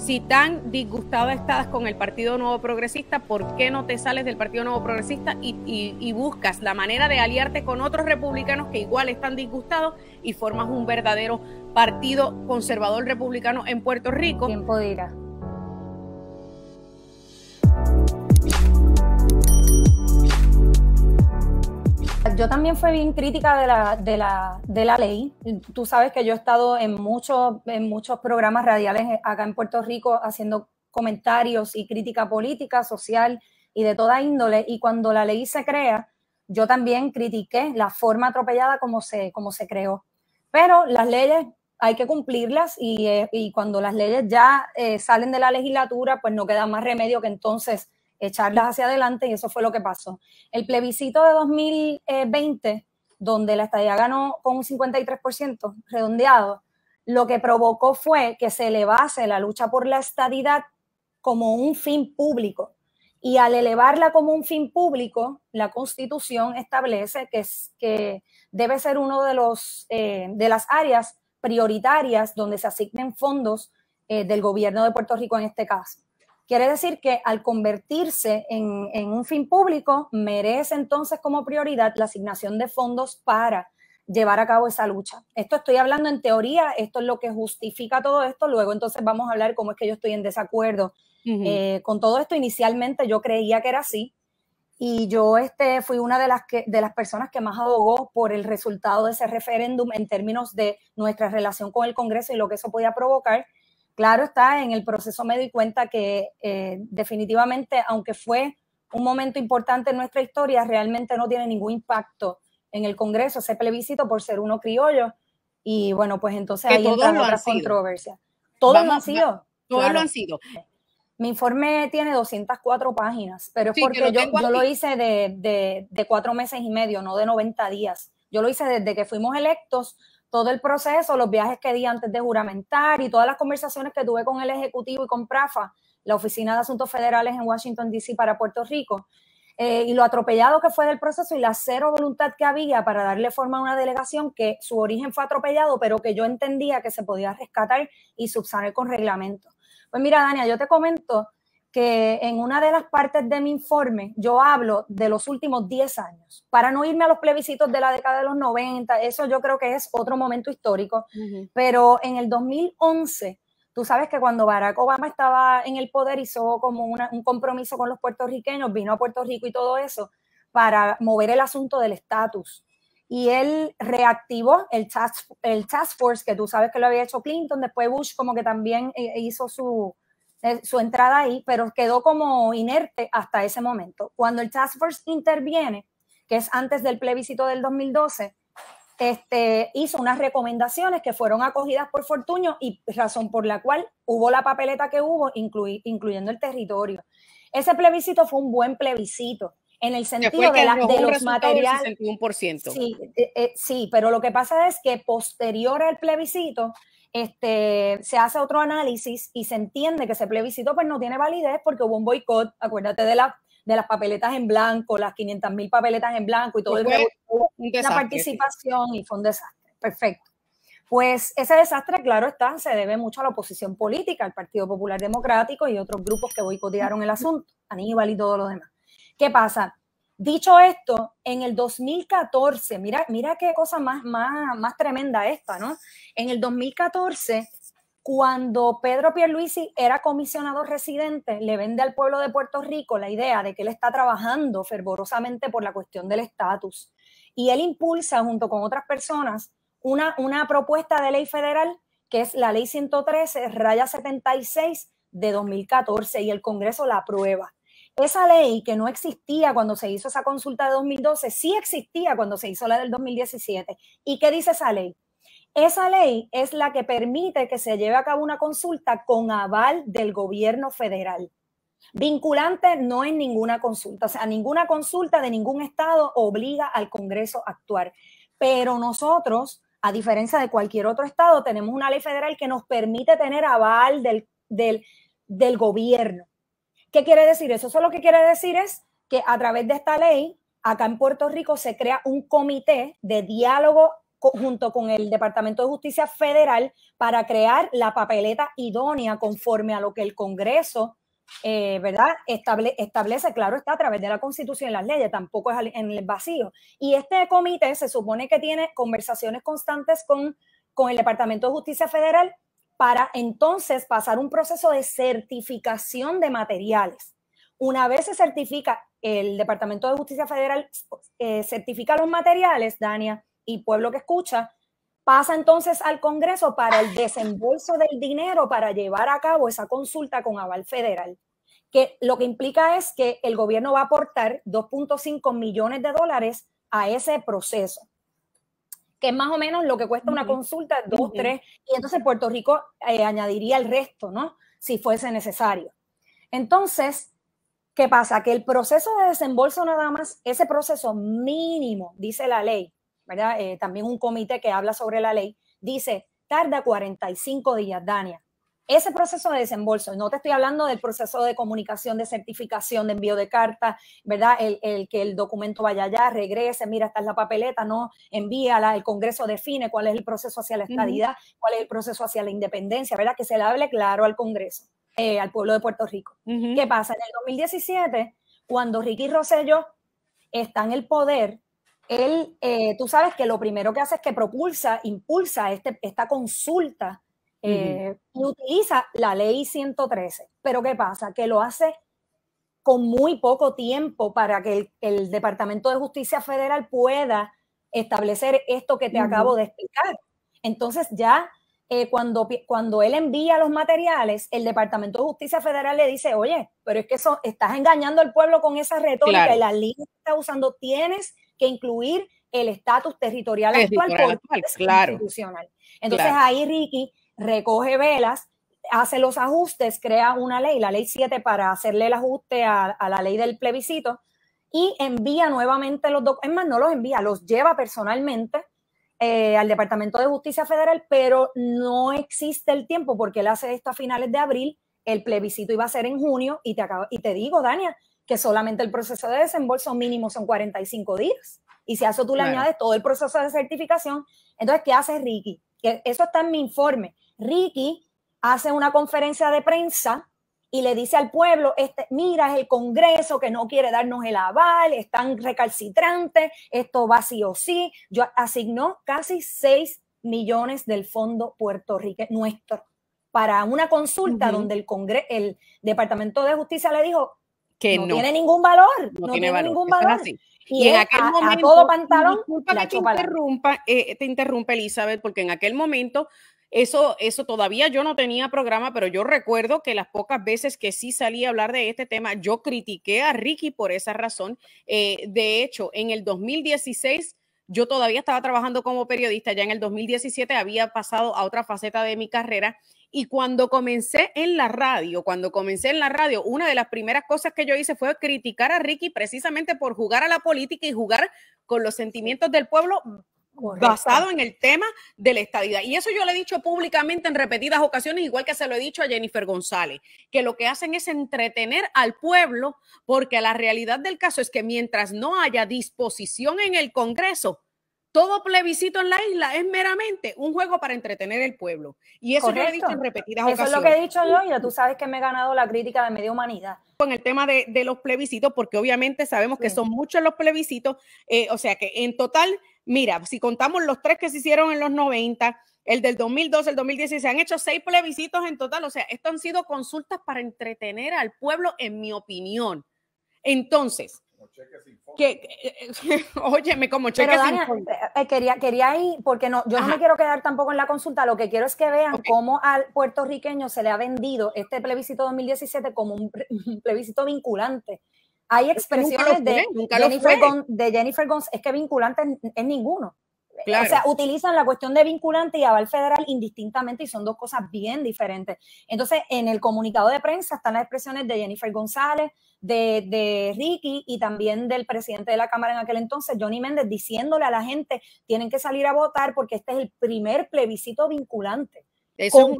si tan disgustado estás con el Partido Nuevo Progresista, ¿por qué no te sales del Partido Nuevo Progresista y, buscas la manera de aliarte con otros republicanos que igual están disgustados y formas un verdadero partido conservador republicano en Puerto Rico? yo también fui bien crítica de la, de la, ley. Tú sabes que yo he estado en muchos, en muchos programas radiales acá en Puerto Rico haciendo comentarios y crítica política, social y de toda índole. Y cuando la ley se crea, yo también critiqué la forma atropellada como se, se creó. Pero las leyes hay que cumplirlas y, eh, cuando las leyes ya eh, salen de la legislatura, pues no queda más remedio que entonces echarlas hacia adelante y eso fue lo que pasó. El plebiscito de 2020, donde la estadía ganó con un 53% redondeado, lo que provocó fue que se elevase la lucha por la estadidad como un fin público. Y al elevarla como un fin público, la Constitución establece que, que debe ser una de, los, eh, de las áreas prioritarias donde se asignen fondos eh, del gobierno de Puerto Rico en este caso. Quiere decir que al convertirse en, un fin público, merece entonces como prioridad la asignación de fondos para llevar a cabo esa lucha. Esto estoy hablando en teoría, esto es lo que justifica todo esto, luego entonces vamos a hablar cómo es que yo estoy en desacuerdo eh, con todo esto. Inicialmente yo creía que era así y yo este, fui una de las, de las personas que más abogó por el resultado de ese referéndum en términos de nuestra relación con el Congreso y lo que eso podía provocar. Claro está, en el proceso me di cuenta que eh, definitivamente, aunque fue un momento importante en nuestra historia, realmente no tiene ningún impacto en el Congreso, ese plebiscito por ser uno criollo. Y bueno, pues entonces ahí entran la controversias. ¿Todo lo han sido. Todo lo han sido. Mi informe tiene 204 páginas, pero es porque yo, lo hice de, de cuatro meses y medio, no de 90 días. Yo lo hice desde que fuimos electos todo el proceso, los viajes que di antes de juramentar y todas las conversaciones que tuve con el Ejecutivo y con PRAFA, la Oficina de Asuntos Federales en Washington, D.C. para Puerto Rico, eh, y lo atropellado que fue del proceso y la cero voluntad que había para darle forma a una delegación que su origen fue atropellado, pero que yo entendía que se podía rescatar y subsanar con reglamento. Pues mira, Dania, yo te comento que en una de las partes de mi informe yo hablo de los últimos 10 años, para no irme a los plebiscitos de la década de los 90, eso yo creo que es otro momento histórico, pero en el 2011, tú sabes que cuando Barack Obama estaba en el poder hizo como un compromiso con los puertorriqueños, vino a Puerto Rico y todo eso, para mover el asunto del estatus. Y él reactivó el task, el task Force, que tú sabes que lo había hecho Clinton, después Bush como que también eh, hizo su, eh, su entrada ahí, pero quedó como inerte hasta ese momento. Cuando el Task Force interviene, que es antes del plebiscito del 2012, este, hizo unas recomendaciones que fueron acogidas por Fortuño y razón por la cual hubo la papeleta que hubo, incluyendo el territorio. Ese plebiscito fue un buen plebiscito en el sentido de, los materiales. Sí, eh, eh, sí, pero lo que pasa es que posterior al plebiscito este, se hace otro análisis y se entiende que ese plebiscito pues no tiene validez porque hubo un boicot, acuérdate de la de las papeletas en blanco, las 500 mil papeletas en blanco y todo el la participación y fue un desastre. Perfecto. Pues ese desastre, claro está, se debe mucho a la oposición política, al Partido Popular Democrático y otros grupos que boicotearon el asunto, Aníbal y todos los demás. ¿Qué pasa? Dicho esto, en el 2014, mira, mira qué cosa más, más, más tremenda esta, ¿no? En el 2014, cuando Pedro Pierluisi era comisionado residente, le vende al pueblo de Puerto Rico la idea de que él está trabajando fervorosamente por la cuestión del estatus. Y él impulsa, junto con otras personas, una, una propuesta de ley federal que es la ley 113, raya 76 de 2014, y el Congreso la aprueba. Esa ley que no existía cuando se hizo esa consulta de 2012, sí existía cuando se hizo la del 2017. ¿Y qué dice esa ley? Esa ley es la que permite que se lleve a cabo una consulta con aval del gobierno federal. Vinculante no es ninguna consulta, o sea, ninguna consulta de ningún estado obliga al Congreso a actuar. Pero nosotros, a diferencia de cualquier otro estado, tenemos una ley federal que nos permite tener aval del, del, del gobierno. ¿Qué quiere decir eso? Eso lo que quiere decir es que a través de esta ley, acá en Puerto Rico se crea un comité de diálogo junto con el Departamento de Justicia Federal para crear la papeleta idónea conforme a lo que el Congreso eh, ¿verdad? establece, claro, está a través de la Constitución y las leyes, tampoco es en el vacío. Y este comité se supone que tiene conversaciones constantes con, con el Departamento de Justicia Federal para entonces pasar un proceso de certificación de materiales. Una vez se certifica, el Departamento de Justicia Federal eh, certifica los materiales, Dania, y pueblo que escucha, pasa entonces al Congreso para el desembolso del dinero para llevar a cabo esa consulta con aval federal, que lo que implica es que el gobierno va a aportar 2.5 millones de dólares a ese proceso que es más o menos lo que cuesta una consulta, dos, tres, y entonces Puerto Rico eh, añadiría el resto, ¿no? Si fuese necesario. Entonces, ¿qué pasa? Que el proceso de desembolso nada más, ese proceso mínimo, dice la ley, ¿verdad? Eh, también un comité que habla sobre la ley, dice, tarda 45 días, Dania ese proceso de desembolso, no te estoy hablando del proceso de comunicación, de certificación, de envío de carta, ¿verdad? El, que el documento vaya allá, regrese, mira, esta es la papeleta, no, envíala, el Congreso define cuál es el proceso hacia la estadidad, cuál es el proceso hacia la independencia, ¿verdad? Que se le hable claro al Congreso, eh, al pueblo de Puerto Rico. ¿Qué pasa? En el 2017, cuando Ricky Rosello está en el poder, él, eh, tú sabes que lo primero que hace es que propulsa, impulsa este, esta consulta eh, y utiliza la ley 113. Pero ¿qué pasa? Que lo hace con muy poco tiempo para que el, Departamento de Justicia Federal pueda establecer esto que te acabo de explicar. Entonces ya eh, cuando, cuando él envía los materiales, el Departamento de Justicia Federal le dice, oye, pero es que eso, estás engañando al pueblo con esa retórica y la línea que usando, tienes que incluir el estatus territorial, actual, Entonces ahí, Ricky, recoge velas, hace los ajustes, crea una ley, la ley 7, para hacerle el ajuste a, la ley del plebiscito y envía nuevamente los documentos, es más, no los envía, los lleva personalmente eh, al Departamento de Justicia Federal, pero no existe el tiempo porque él hace esto a finales de abril, el plebiscito iba a ser en junio y te, acabo, y te digo, Dania, que solamente el proceso de desembolso mínimo son 45 días. Y si a eso tú le añades todo el proceso de certificación, entonces, ¿qué hace Ricky? Que eso está en mi informe. Ricky hace una conferencia de prensa y le dice al pueblo, este, mira, es el Congreso que no quiere darnos el aval, están recalcitrantes, esto va sí o sí. Yo asignó casi 6 millones del Fondo Puerto Rico nuestro para una consulta donde el, el Departamento de Justicia le dijo que no, tiene ningún valor, no, tiene, ningún valor. Y, en aquel momento, todo pantalón, que eh, te Elizabeth, porque en aquel momento eso, eso todavía yo no tenía programa, pero yo recuerdo que las pocas veces que sí salí a hablar de este tema, yo critiqué a Ricky por esa razón. Eh, de hecho, en el 2016 yo todavía estaba trabajando como periodista, ya en el 2017 había pasado a otra faceta de mi carrera y cuando comencé en la radio, cuando comencé en la radio, una de las primeras cosas que yo hice fue criticar a Ricky precisamente por jugar a la política y jugar con los sentimientos del pueblo basado en el tema de la estadidad. Y eso yo le he dicho públicamente en repetidas ocasiones, igual que se lo he dicho a Jennifer González, que lo que hacen es entretener al pueblo, porque la realidad del caso es que mientras no haya disposición en el Congreso, todo plebiscito en la isla es meramente un juego para entretener al pueblo. Y eso yo lo he dicho en repetidas ocasiones. Eso es lo que he dicho yo, y ya tú sabes que me he ganado la crítica de media humanidad. Con el tema de, los plebiscitos, porque obviamente sabemos que son muchos los plebiscitos, eh, o sea que en total Mira, si contamos los tres que se hicieron en los 90, el del 2012, el 2016, se han hecho seis plebiscitos en total. O sea, esto han sido consultas para entretener al pueblo, en mi opinión. Entonces, óyeme, como cheque sin eh, eh, quería, quería ir, porque no, yo no me quiero quedar tampoco en la consulta, lo que quiero es que vean cómo al puertorriqueño se le ha vendido este plebiscito 2017 como un plebiscito vinculante hay expresiones de, Jennifer González, de Jennifer es que vinculante es ninguno. O sea, utilizan la cuestión de vinculante y aval federal indistintamente y son dos cosas bien diferentes. Entonces, en el comunicado de prensa están las expresiones de Jennifer González, de, de Ricky y también del presidente de la Cámara en aquel entonces, Johnny Méndez, diciéndole a la gente, tienen que salir a votar porque este es el primer plebiscito vinculante. Eso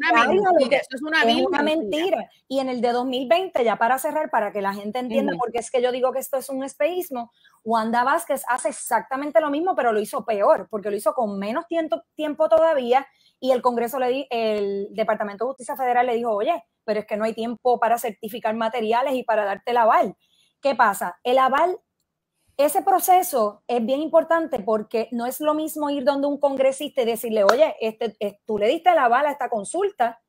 es una mentira. Y en el de 2020, ya para cerrar, para que la gente entienda, porque es que yo digo que esto es un espeísmo, Wanda Vázquez hace exactamente lo mismo, pero lo hizo peor, porque lo hizo con menos tiempo, todavía y el Congreso le el Departamento de Justicia Federal le dijo, oye, pero es que no hay tiempo para certificar materiales y para darte el aval. ¿Qué pasa? El aval ese proceso es bien importante porque no es lo mismo ir donde un congresista y decirle, oye, este, eh, tú le diste la bala a esta consulta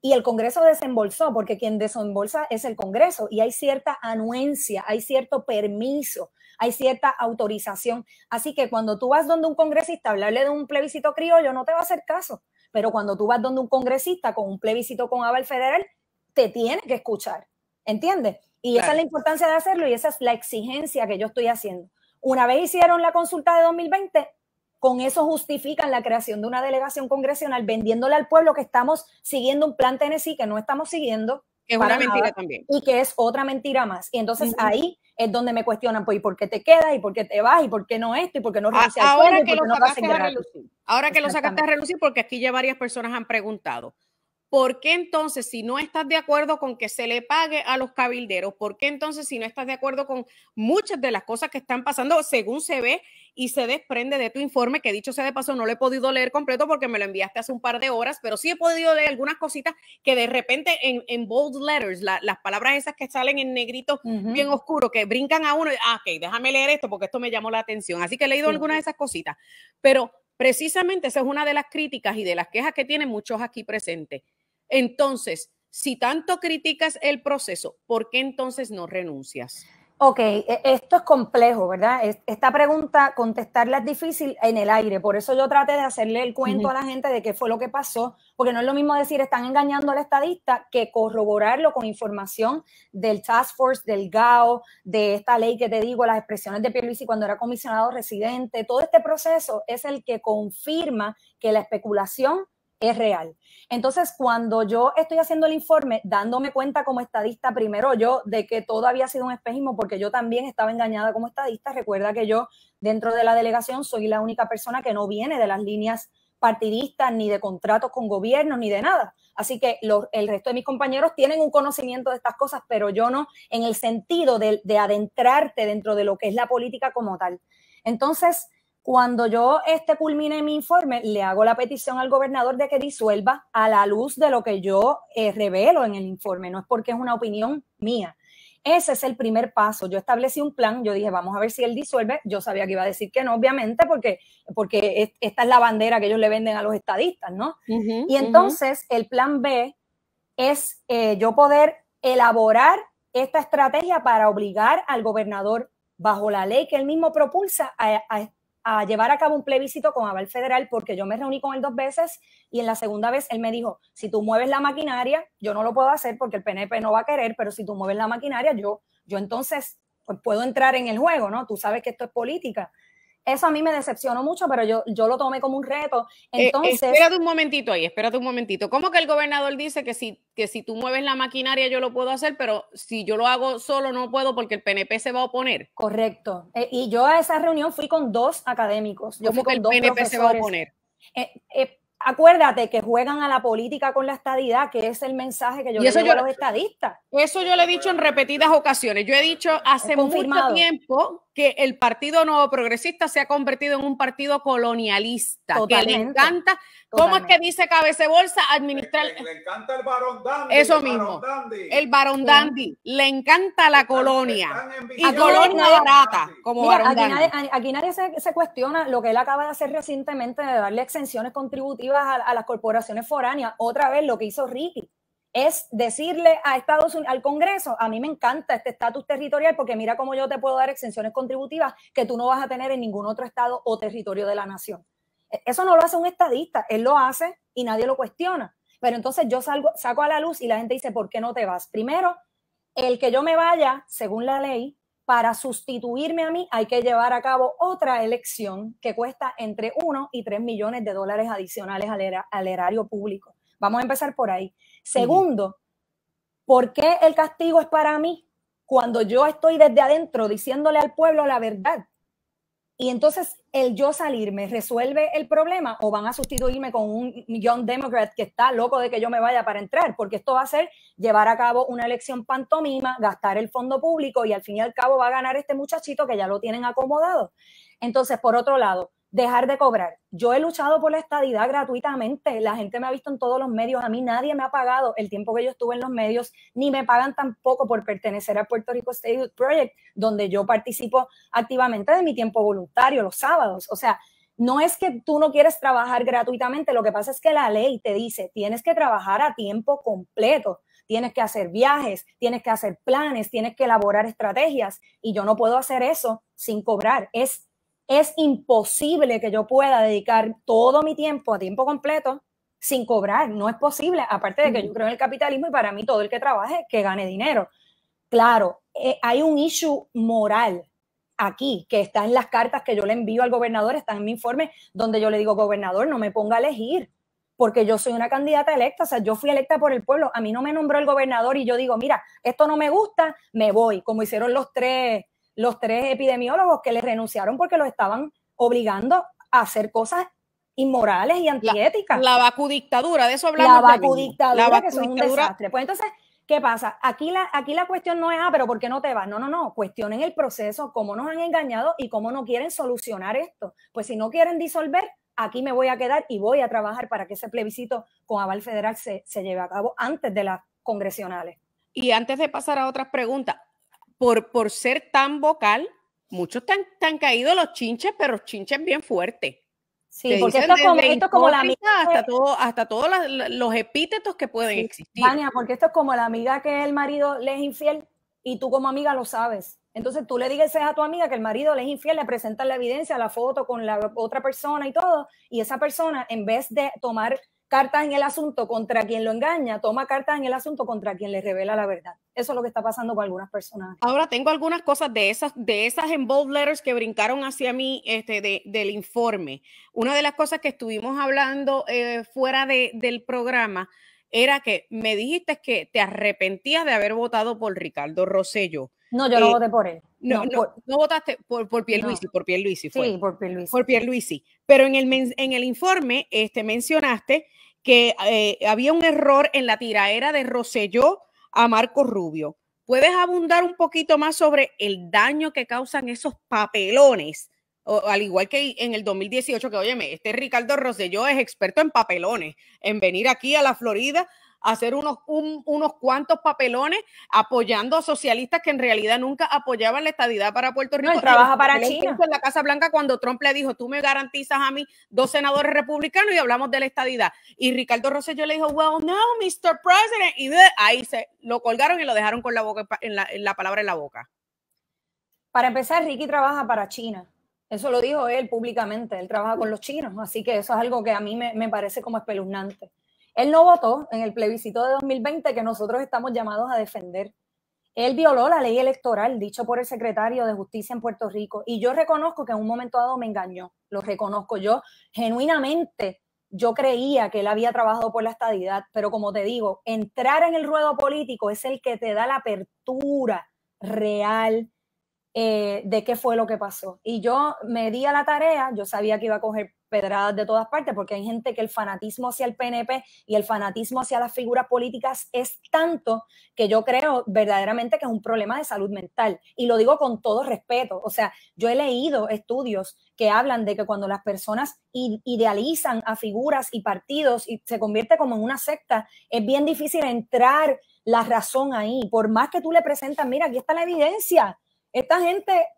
y el Congreso desembolsó, porque quien desembolsa es el Congreso y hay cierta anuencia, hay cierto permiso, hay cierta autorización. Así que cuando tú vas donde un congresista a hablarle de un plebiscito criollo, no te va a hacer caso. Pero cuando tú vas donde un congresista con un plebiscito con aval federal, te tiene que escuchar. ¿Entiendes? Y esa es la importancia de hacerlo y esa es la exigencia que yo estoy haciendo. Una vez hicieron la consulta de 2020, con eso justifican la creación de una delegación congresional vendiéndole al pueblo que estamos siguiendo un plan TNC que no estamos siguiendo. Es una mentira también. Y que es otra mentira más. Y entonces ahí es donde me cuestionan, pues, ¿y por qué te quedas? ¿Y por qué te vas? ¿Y por qué no esto? ¿Y por qué no Ahora, que lo sacaste a relucir. Ahora que lo sacaste a relucir, porque aquí ya varias personas han preguntado. ¿Por qué entonces, si no estás de acuerdo con que se le pague a los cabilderos, por qué entonces, si no estás de acuerdo con muchas de las cosas que están pasando, según se ve y se desprende de tu informe, que dicho sea de paso, no lo he podido leer completo porque me lo enviaste hace un par de horas, pero sí he podido leer algunas cositas que de repente en, bold letters, las palabras esas que salen en negrito bien oscuro, que brincan a uno, ah, ok, déjame leer esto porque esto me llamó la atención. Así que he leído algunas de esas cositas, pero precisamente esa es una de las críticas y de las quejas que tienen muchos aquí presentes entonces, si tanto criticas el proceso, ¿por qué entonces no renuncias? Ok, e-, esto es complejo, ¿verdad? Esta pregunta, contestarla es difícil en el aire, por eso yo traté de hacerle el cuento a la gente de qué fue lo que pasó, porque no es lo mismo decir están engañando al estadista que corroborarlo con información del Task Force, del GAO, de esta ley que te digo, las expresiones de Pierluisi cuando era comisionado residente, todo este proceso es el que confirma que la especulación es real. Entonces, cuando yo estoy haciendo el informe, dándome cuenta como estadista, primero yo, de que todo había sido un espejismo, porque yo también estaba engañada como estadista. Recuerda que yo, dentro de la delegación, soy la única persona que no viene de las líneas partidistas, ni de contratos con gobiernos, ni de nada. Así que el resto de mis compañeros tienen un conocimiento de estas cosas, pero yo no, en el sentido de, de adentrarte dentro de lo que es la política como tal. Entonces, cuando yo este, culmine mi informe, le hago la petición al gobernador de que disuelva a la luz de lo que yo eh, revelo en el informe, no es porque es una opinión mía. Ese es el primer paso. Yo establecí un plan, yo dije, vamos a ver si él disuelve. Yo sabía que iba a decir que no, obviamente, porque, porque esta es la bandera que ellos le venden a los estadistas, ¿no? y entonces el plan B es eh, yo poder elaborar esta estrategia para obligar al gobernador, bajo la ley que él mismo propulsa, a, a llevar a cabo un plebiscito con Abel federal porque yo me reuní con él dos veces y en la segunda vez él me dijo, si tú mueves la maquinaria, yo no lo puedo hacer porque el PNP no va a querer, pero si tú mueves la maquinaria, yo, yo entonces pues, puedo entrar en el juego, ¿no? Tú sabes que esto es política. Eso a mí me decepcionó mucho, pero yo, yo lo tomé como un reto. Eh, Entonces. espérate un momentito ahí, espérate un momentito. ¿Cómo que el gobernador dice que si, que si tú mueves la maquinaria yo lo puedo hacer, pero si yo lo hago solo no puedo porque el PNP se va a oponer? Correcto. Eh, y yo a esa reunión fui con dos académicos. Yo que el PNP se va a oponer? Eh, acuérdate que juegan a la política con la estadidad, que es el mensaje que yo le a los estadistas. Eso yo le he dicho en repetidas ocasiones. Yo he dicho hace mucho tiempo que el Partido Nuevo Progresista se ha convertido en un partido colonialista, que le encanta, ¿cómo es que dice Cabece Bolsa? Administrar... Le, encanta el Barón Dandy. Eso mismo, el Barón Dandy, le encanta la colonia, y colonia barata, como aquí, Nadie, se, cuestiona lo que él acaba de hacer recientemente de darle exenciones contributivas a las corporaciones foráneas, otra vez lo que hizo Ricky es decirle a Estados al Congreso, a mí me encanta este estatus territorial porque mira cómo yo te puedo dar exenciones contributivas que tú no vas a tener en ningún otro estado o territorio de la nación. E, eso no lo hace un estadista, él lo hace y nadie lo cuestiona. Pero entonces yo salgo, saco a la luz y la gente dice, ¿por qué no te vas? Primero, el que yo me vaya, según la ley, para sustituirme a mí hay que llevar a cabo otra elección que cuesta entre 1 y 3 millones de dólares adicionales al erario público. Vamos a empezar por ahí. Segundo, ¿por qué el castigo es para mí cuando yo estoy desde adentro diciéndole al pueblo la verdad? Y entonces el yo salirme resuelve el problema o van a sustituirme con un Young Democrat que está loco de que yo me vaya para entrar, porque esto va a ser llevar a cabo una elección pantomima, gastar el fondo público y al fin y al cabo va a ganar este muchachito que ya lo tienen acomodado. Entonces, por otro lado, dejar de cobrar. Yo he luchado por la estadidad gratuitamente, la gente me ha visto en todos los medios, a mí nadie me ha pagado el tiempo que yo estuve en los medios, ni me pagan tampoco por pertenecer al Puerto Rico State Project, donde yo participo activamente de mi tiempo voluntario los sábados. O sea, no es que tú no quieres trabajar gratuitamente, lo que pasa es que la ley te dice, tienes que trabajar a tiempo completo tienes que hacer viajes, tienes que hacer planes, tienes que elaborar estrategias y yo no puedo hacer eso sin cobrar. Es es imposible que yo pueda dedicar todo mi tiempo a tiempo completo sin cobrar. No es posible, aparte de que yo creo en el capitalismo y para mí todo el que trabaje que gane dinero. Claro, eh, hay un issue moral aquí, que está en las cartas que yo le envío al gobernador, está en mi informe, donde yo le digo, gobernador, no me ponga a elegir, porque yo soy una candidata electa, o sea, yo fui electa por el pueblo, a mí no me nombró el gobernador y yo digo, mira, esto no me gusta, me voy, como hicieron los tres los tres epidemiólogos que les renunciaron porque los estaban obligando a hacer cosas inmorales y antiéticas. La, vacudictadura, de eso hablamos. La vacudictadura, que es un desastre. Pues entonces, ¿qué pasa? Aquí la, aquí la cuestión no es, ah, pero ¿por qué no te vas? No, no, no, cuestionen el proceso, cómo nos han engañado y cómo no quieren solucionar esto. Pues si no quieren disolver, aquí me voy a quedar y voy a trabajar para que ese plebiscito con aval federal se, se lleve a cabo antes de las congresionales. Y antes de pasar a otras preguntas, por, ser tan vocal, muchos están, han caídos los chinches, pero chinches bien fuerte Sí, porque esto es, como, la amiga. Hasta, todo, hasta todos los epítetos que pueden existir. porque esto es como la amiga que el marido le es infiel y tú como amiga lo sabes. Entonces tú le dices a tu amiga que el marido le es infiel, le presentas la evidencia, la foto con la otra persona y todo, y esa persona, en vez de tomar cartas en el asunto contra quien lo engaña, toma cartas en el asunto contra quien le revela la verdad. Eso es lo que está pasando con algunas personas. Ahora tengo algunas cosas de esas, de esas letters que brincaron hacia mí este, del informe. Una de las cosas que estuvimos hablando eh, fuera del programa era que me dijiste que te arrepentías de haber votado por Ricardo Rosello. No, yo lo eh, voté por él. No, no, por, votaste por, por Pierluisi, por Pierluisi fue. Sí, por Pierluisi. Por Pero en el, en el informe este, mencionaste que eh, había un error en la tiraera de Roselló a Marco Rubio. ¿Puedes abundar un poquito más sobre el daño que causan esos papelones? al igual que en el 2018, que óyeme, este Ricardo Rosselló es experto en papelones, en venir aquí a la Florida hacer unos, unos cuantos papelones apoyando a socialistas que en realidad nunca apoyaban la estadidad para Puerto Rico. No, él trabaja para China. En la Casa Blanca cuando Trump le dijo, tú me garantizas a mí dos senadores republicanos y hablamos de la estadidad. Y Ricardo Rosselló le dijo, well, no, Mr. President. Y ahí se lo colgaron y lo dejaron con la, boca, en la, palabra en la boca. Para empezar, Ricky trabaja para China. Eso lo dijo él públicamente, él trabaja con los chinos, así que eso es algo que a mí me, me parece como espeluznante. Él no votó en el plebiscito de 2020 que nosotros estamos llamados a defender. Él violó la ley electoral dicho por el secretario de Justicia en Puerto Rico y yo reconozco que en un momento dado me engañó, lo reconozco yo genuinamente. Yo creía que él había trabajado por la estadidad, pero como te digo, entrar en el ruedo político es el que te da la apertura real eh, de qué fue lo que pasó. Y yo me di a la tarea, yo sabía que iba a coger pedradas de todas partes, porque hay gente que el fanatismo hacia el PNP y el fanatismo hacia las figuras políticas es tanto que yo creo verdaderamente que es un problema de salud mental. Y lo digo con todo respeto. O sea, yo he leído estudios que hablan de que cuando las personas idealizan a figuras y partidos y se convierte como en una secta, es bien difícil entrar la razón ahí. Por más que tú le presentas, mira, aquí está la evidencia. Esta gente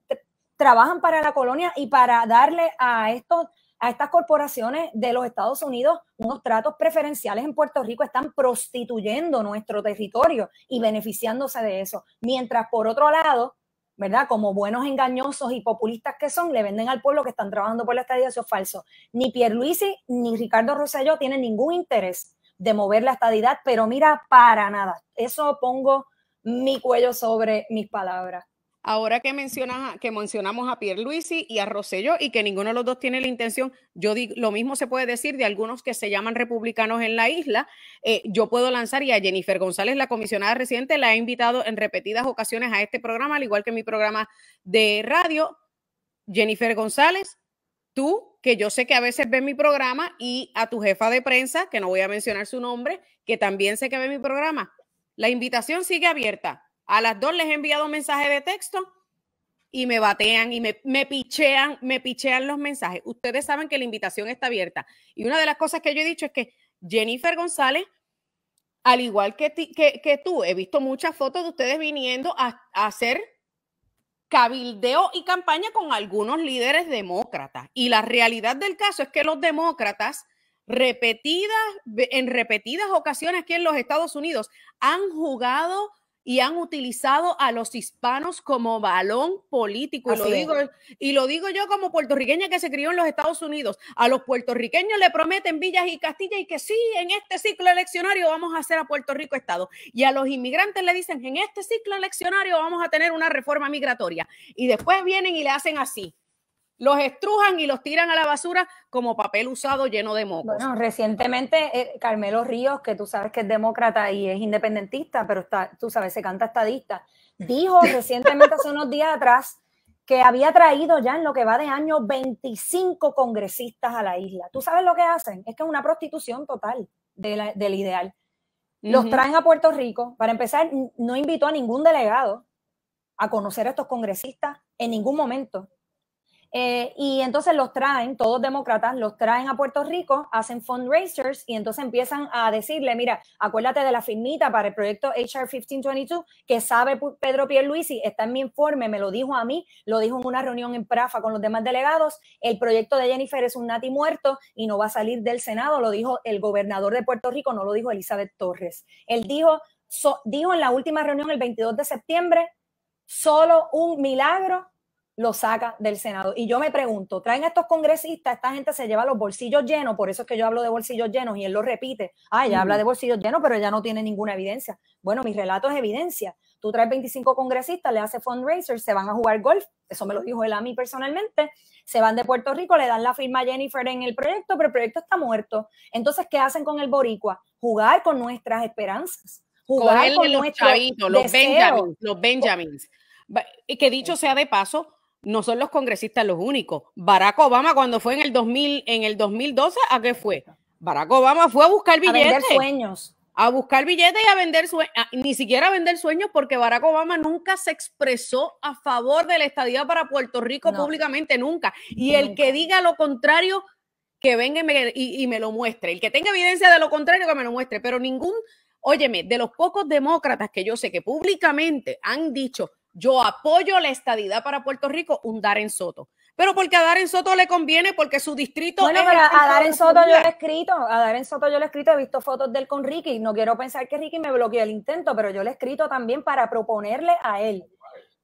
trabajan para la colonia y para darle a estos a estas corporaciones de los Estados Unidos unos tratos preferenciales en Puerto Rico, están prostituyendo nuestro territorio y beneficiándose de eso. Mientras, por otro lado, ¿verdad? Como buenos engañosos y populistas que son, le venden al pueblo que están trabajando por la estadía, eso es falso. Ni Pierluisi ni Ricardo Rosselló tienen ningún interés de mover la estadidad, pero mira, para nada. Eso pongo mi cuello sobre mis palabras. Ahora que mencionas, que mencionamos a Pierre Luisi y a Rosello y que ninguno de los dos tiene la intención, yo digo, lo mismo se puede decir de algunos que se llaman republicanos en la isla. Eh, yo puedo lanzar y a Jennifer González, la comisionada reciente, la he invitado en repetidas ocasiones a este programa, al igual que mi programa de radio. Jennifer González, tú, que yo sé que a veces ves mi programa, y a tu jefa de prensa, que no voy a mencionar su nombre, que también sé que ve mi programa. La invitación sigue abierta. A las dos les he enviado mensajes mensaje de texto y me batean y me, pichean, me pichean los mensajes. Ustedes saben que la invitación está abierta. Y una de las cosas que yo he dicho es que Jennifer González, al igual que, que, tú, he visto muchas fotos de ustedes viniendo a, hacer cabildeo y campaña con algunos líderes demócratas. Y la realidad del caso es que los demócratas, repetidas, en repetidas ocasiones aquí en los Estados Unidos, han jugado y han utilizado a los hispanos como balón político. y lo, digo, y lo digo yo como puertorriqueña que se crió en los Estados Unidos. A los puertorriqueños le prometen Villas y Castilla y que sí, en este ciclo eleccionario vamos a hacer a Puerto Rico Estado. Y a los inmigrantes le dicen, en este ciclo eleccionario vamos a tener una reforma migratoria. Y después vienen y le hacen así los estrujan y los tiran a la basura como papel usado lleno de mocos. recientemente eh, Carmelo Ríos, que tú sabes que es demócrata y es independentista, pero está, tú sabes, se canta estadista, dijo recientemente hace unos días atrás que había traído ya en lo que va de año 25 congresistas a la isla. ¿Tú sabes lo que hacen? Es que es una prostitución total del ideal. Los traen a Puerto Rico. Para empezar, no invitó a ningún delegado a conocer a estos congresistas en ningún momento eh, y entonces los traen, todos demócratas, los traen a Puerto Rico, hacen fundraisers y entonces empiezan a decirle, mira, acuérdate de la firmita para el proyecto HR 1522 que sabe Pedro Pierluisi, está en mi informe, me lo dijo a mí, lo dijo en una reunión en Prafa con los demás delegados, el proyecto de Jennifer es un nati muerto y no va a salir del Senado, lo dijo el gobernador de Puerto Rico, no lo dijo Elizabeth Torres. Él dijo, dijo en la última reunión el 22 de septiembre, solo un milagro lo saca del Senado. Y yo me pregunto, traen a estos congresistas, esta gente se lleva los bolsillos llenos, por eso es que yo hablo de bolsillos llenos y él lo repite, ah, ya habla de bolsillos llenos, pero ya no tiene ninguna evidencia. Bueno, mi relato es evidencia. Tú traes 25 congresistas, le hace fundraiser, se van a jugar golf, eso me lo dijo él a mí personalmente, se van de Puerto Rico, le dan la firma a Jennifer en el proyecto, pero el proyecto está muerto. Entonces, ¿qué hacen con el boricua? Jugar con nuestras esperanzas. Jugar con, los los Benjamins, los Benjamins. Que dicho sea de paso, no son los congresistas los únicos. Barack Obama cuando fue en el 2000, en el 2012, ¿a qué fue? Barack Obama fue a buscar billetes. A vender sueños. A buscar billetes y a vender sueños. Ni siquiera a vender sueños porque Barack Obama nunca se expresó a favor de la estadía para Puerto Rico públicamente, nunca. Y el que diga lo contrario, que venga y me, y me lo muestre. El que tenga evidencia de lo contrario, que me lo muestre. Pero ningún, óyeme, de los pocos demócratas que yo sé que públicamente han dicho yo apoyo la estadidad para Puerto Rico, un Darren Soto. Pero porque a Darren Soto le conviene, porque su distrito. Bueno, es pero a Darren Soto yo le he escrito, a Soto yo le he escrito, he visto fotos de él con Ricky. No quiero pensar que Ricky me bloqueó el intento, pero yo le he escrito también para proponerle a él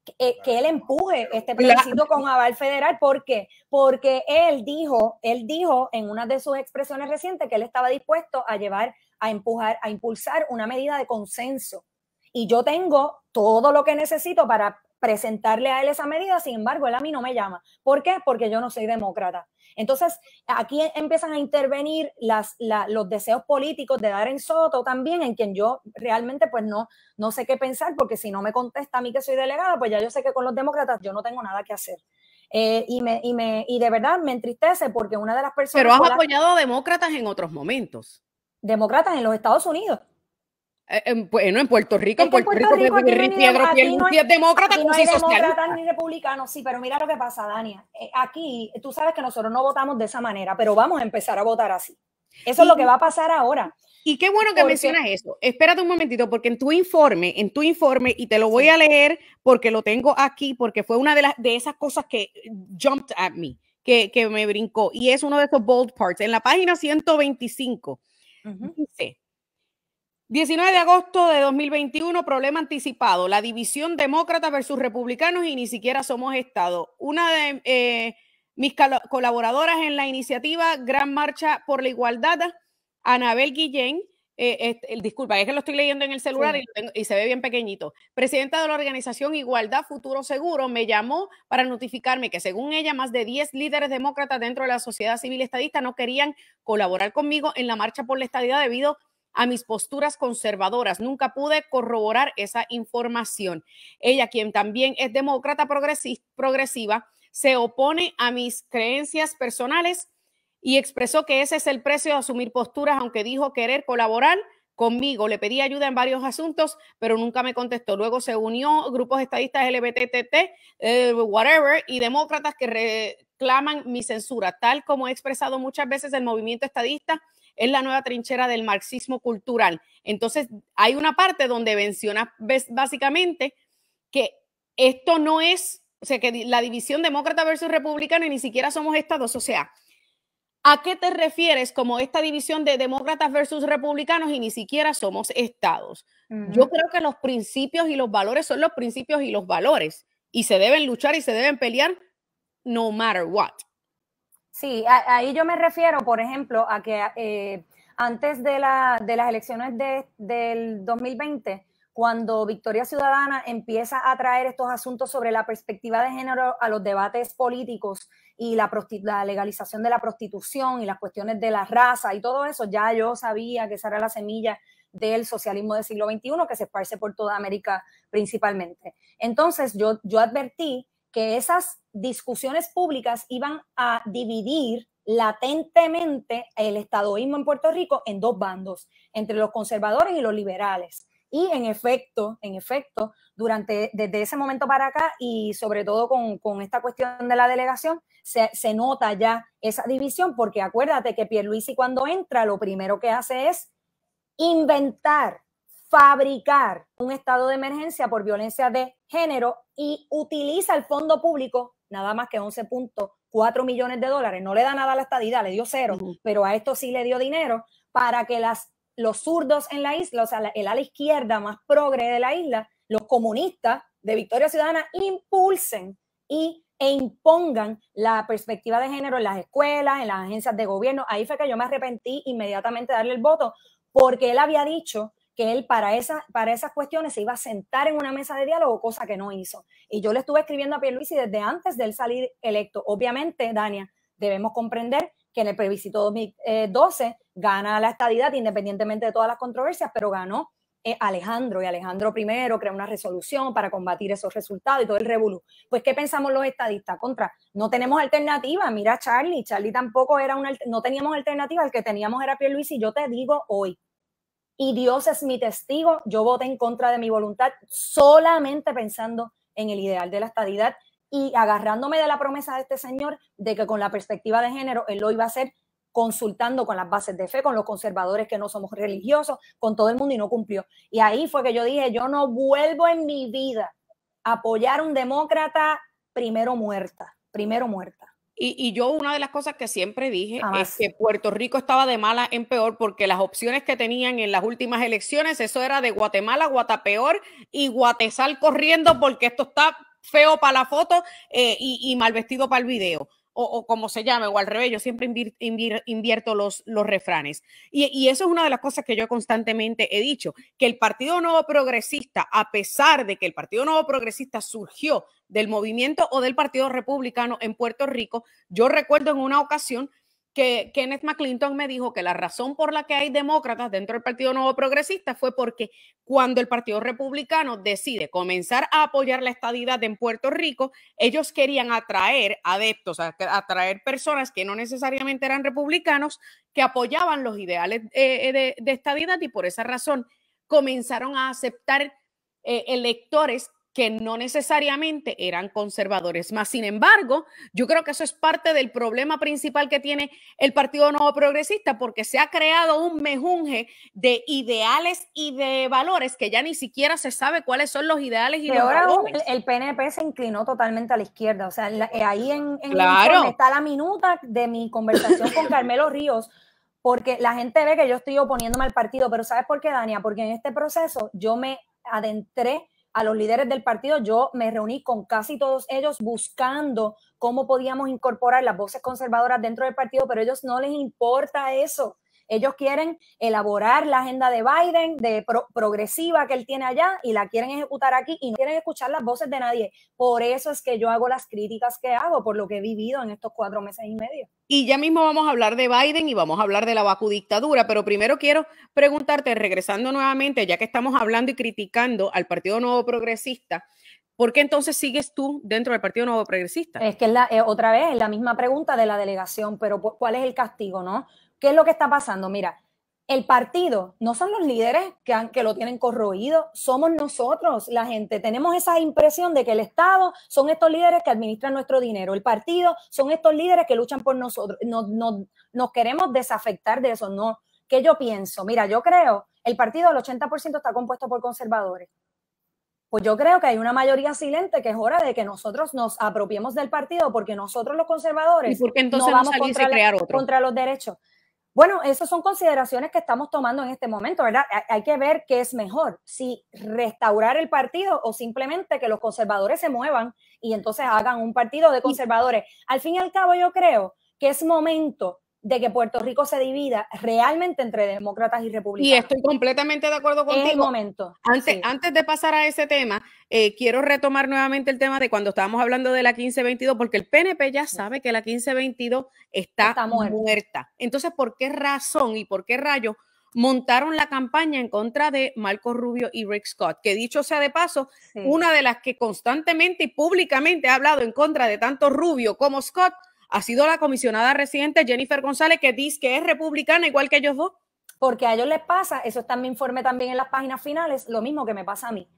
que, eh, él empuje este plebiscito con aval federal. ¿Por qué? Porque él dijo, él dijo en una de sus expresiones recientes que él estaba dispuesto a llevar, a empujar, a impulsar una medida de consenso y yo tengo todo lo que necesito para presentarle a él esa medida, sin embargo, él a mí no me llama. ¿Por qué? Porque yo no soy demócrata. Entonces, aquí empiezan a intervenir los deseos políticos de Darren Soto también, en quien yo realmente pues no, no sé qué pensar, porque si no me contesta a mí que soy delegada, pues ya yo sé que con los demócratas yo no tengo nada que hacer. Eh, y, me, y, me, y de verdad me entristece porque una de las personas... Pero has apoyado a demócratas en otros momentos. Demócratas en los Estados Unidos. Eh, en, bueno, en Puerto Rico, en Puerto, Rico, no demócrata, hay demócratas ni republicanos, sí, pero mira lo que pasa, Dania. Eh, aquí, tú sabes que nosotros no votamos de esa manera, pero vamos a empezar a votar así. Eso es lo que va a pasar ahora. Y qué bueno que mencionas eso. Espérate un momentito, porque en tu informe, en tu informe, y te lo voy a leer porque lo tengo aquí, porque fue una de, las, de esas cosas que jumped at me, que, que me brincó, y es uno de esos bold parts. En la página 125 dice 19 de agosto de 2021, problema anticipado, la división demócrata versus republicanos y ni siquiera somos Estado. Una de eh, mis colaboradoras en la iniciativa Gran Marcha por la Igualdad, Anabel Guillén, eh, disculpa, es que lo estoy leyendo en el celular y, se ve bien pequeñito, presidenta de la organización Igualdad Futuro Seguro, me llamó para notificarme que según ella, más de 10 líderes demócratas dentro de la sociedad civil estadista no querían colaborar conmigo en la marcha por la estadidad debido a a mis posturas conservadoras. Nunca pude corroborar esa información. Ella, quien también es demócrata progresiva, se opone a mis creencias personales y expresó que ese es el precio de asumir posturas, aunque dijo querer colaborar conmigo. Le pedí ayuda en varios asuntos, pero nunca me contestó. Luego se unió grupos estadistas LBTTT, eh, whatever, y demócratas que reclaman mi censura. Tal como he expresado muchas veces, el movimiento estadista es la nueva trinchera del marxismo cultural. Entonces, hay una parte donde menciona básicamente que esto no es, o sea, que la división demócrata versus republicana y ni siquiera somos estados, o sea, ¿a qué te refieres como esta división de demócratas versus republicanos y ni siquiera somos estados? Yo creo que los principios y los valores son los principios y los valores y se deben luchar y se deben pelear no matter what. Sí, ahí yo me refiero, por ejemplo, a que eh, antes de, las elecciones de, del 2020, cuando Victoria Ciudadana empieza a traer estos asuntos sobre la perspectiva de género a los debates políticos y la, legalización de la prostitución y las cuestiones de la raza y todo eso, ya yo sabía que esa era la semilla del socialismo del siglo XXI que se esparce por toda América principalmente. Entonces yo, yo advertí que esas discusiones públicas iban a dividir latentemente el estadoísmo en Puerto Rico en dos bandos, entre los conservadores y los liberales. Y en efecto, en efecto, durante, desde ese momento para acá y sobre todo con, esta cuestión de la delegación, se, se, nota ya esa división, porque acuérdate que Pierluisi cuando entra lo primero que hace es inventar fabricar un estado de emergencia por violencia de género y utiliza el fondo público nada más que 11.4 millones de dólares. No le da nada a la estadidad, le dio cero, pero a esto sí le dio dinero para que las, los zurdos en la isla, o sea, el ala izquierda más progre de la isla, los comunistas de Victoria Ciudadana, impulsen y, e impongan la perspectiva de género en las escuelas, en las agencias de gobierno. Ahí fue que yo me arrepentí inmediatamente de darle el voto, porque él había dicho que él para, esa, para esas cuestiones se iba a sentar en una mesa de diálogo, cosa que no hizo. Y yo le estuve escribiendo a Pierluisi desde antes de él salir electo. Obviamente, Dania, debemos comprender que en el plebiscito 2012 eh, gana la estadidad independientemente de todas las controversias, pero ganó eh, Alejandro y Alejandro primero crea una resolución para combatir esos resultados y todo el revolú. Pues, ¿qué pensamos los estadistas? Contra, no tenemos alternativa. Mira, Charlie, Charlie tampoco era una, no teníamos alternativa. El que teníamos era Pierluisi. Yo te digo hoy, y Dios es mi testigo, yo voté en contra de mi voluntad solamente pensando en el ideal de la estadidad y agarrándome de la promesa de este señor de que con la perspectiva de género él lo iba a hacer consultando con las bases de fe, con los conservadores que no somos religiosos, con todo el mundo y no cumplió. Y ahí fue que yo dije, yo no vuelvo en mi vida a apoyar a un demócrata primero muerta, primero muerta. Y, yo una de las cosas que siempre dije es que Puerto Rico estaba de mala en peor porque las opciones que tenían en las últimas elecciones, eso era de Guatemala, Guatapeor y Guatesal corriendo porque esto está feo para la foto eh, y, y mal vestido para el video o, como se llame, o al revés, yo siempre invierto los, los refranes. Y, y, eso es una de las cosas que yo constantemente he dicho, que el Partido Nuevo Progresista, a pesar de que el Partido Nuevo Progresista surgió del movimiento o del Partido Republicano en Puerto Rico, yo recuerdo en una ocasión que Kenneth McClinton me dijo que la razón por la que hay demócratas dentro del Partido Nuevo Progresista fue porque cuando el Partido Republicano decide comenzar a apoyar la estadidad en Puerto Rico, ellos querían atraer adeptos, atraer personas que no necesariamente eran republicanos, que apoyaban los ideales eh, de, de estadidad y por esa razón comenzaron a aceptar eh, electores que no necesariamente eran conservadores. Más sin embargo, yo creo que eso es parte del problema principal que tiene el Partido Nuevo Progresista, porque se ha creado un mejunje de ideales y de valores que ya ni siquiera se sabe cuáles son los ideales y los ahora El, PNP se inclinó totalmente a la izquierda. O sea, eh, ahí en, en está la minuta de mi conversación con Carmelo Ríos porque la gente ve que yo estoy oponiéndome al partido, pero ¿sabes por qué, Dania? Porque en este proceso yo me adentré a los líderes del partido, yo me reuní con casi todos ellos buscando cómo podíamos incorporar las voces conservadoras dentro del partido, pero a ellos no les importa eso. Ellos quieren elaborar la agenda de Biden, de progresiva que él tiene allá, y la quieren ejecutar aquí y no quieren escuchar las voces de nadie. Por eso es que yo hago las críticas que hago, por lo que he vivido en estos cuatro meses y medio. Y ya mismo vamos a hablar de Biden y vamos a hablar de la vacudictadura, pero primero quiero preguntarte, regresando nuevamente, ya que estamos hablando y criticando al Partido Nuevo Progresista, ¿Por qué entonces sigues tú dentro del Partido Nuevo Progresista? Es que la, eh, otra vez la misma pregunta de la delegación, pero pues, ¿cuál es el castigo, no? ¿Qué es lo que está pasando? Mira, el partido no son los líderes que, lo tienen corroído, somos nosotros, la gente. Tenemos esa impresión de que el Estado son estos líderes que administran nuestro dinero, el partido son estos líderes que luchan por nosotros. No, no, nos queremos desafectar de eso, no. ¿Qué yo pienso? Mira, yo creo, el partido del 80% está compuesto por conservadores. Pues yo creo que hay una mayoría silente que es hora de que nosotros nos apropiemos del partido porque nosotros los conservadores porque entonces no vamos a contra, contra los derechos. Bueno, esas son consideraciones que estamos tomando en este momento, ¿verdad? Hay que ver qué es mejor, si restaurar el partido o simplemente que los conservadores se muevan y entonces hagan un partido de conservadores. Al fin y al cabo, yo creo que es momento de que Puerto Rico se divida realmente entre demócratas y republicanos. Y estoy completamente de acuerdo contigo. En momento. Antes, antes de pasar a ese tema, eh, quiero retomar nuevamente el tema de cuando estábamos hablando de la 1522, porque el PNP ya sabe que la 1522 está, está muerta. Entonces, ¿por qué razón y por qué rayo montaron la campaña en contra de Marco Rubio y Rick Scott, que dicho sea de paso, una de las que constantemente y públicamente ha hablado en contra de tanto Rubio como Scott ha sido la comisionada reciente Jennifer González, que dice que es republicana igual que ellos dos. Porque a ellos les pasa, eso está en mi informe también en las páginas finales, lo mismo que me pasa a mí.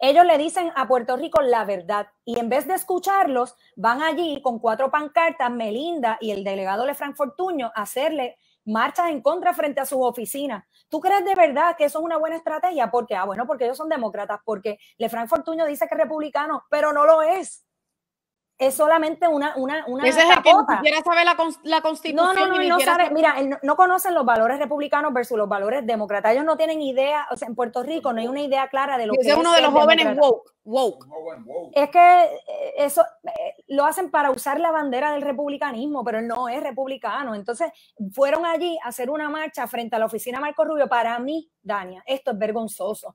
Ellos le dicen a Puerto Rico la verdad y en vez de escucharlos, van allí con cuatro pancartas, Melinda y el delegado Lefranc Fortuño, a hacerle marchas en contra frente a sus oficinas. ¿Tú crees de verdad que eso es una buena estrategia? Porque, ah, bueno, porque ellos son demócratas, porque Lefranc Fortuño dice que es republicano, pero no lo es es solamente una, una, una Ese es el que saber la, la constitución. No, no, no, no sabe, mira, no, conocen los valores republicanos versus los valores demócratas. Ellos no tienen idea, o sea, en Puerto Rico no hay una idea clara de lo que es. uno de los jóvenes woke, woke, Es que eh, eso eh, lo hacen para usar la bandera del republicanismo, pero él no es republicano. Entonces, fueron allí a hacer una marcha frente a la oficina Marco Rubio. Para mí, Dania, esto es vergonzoso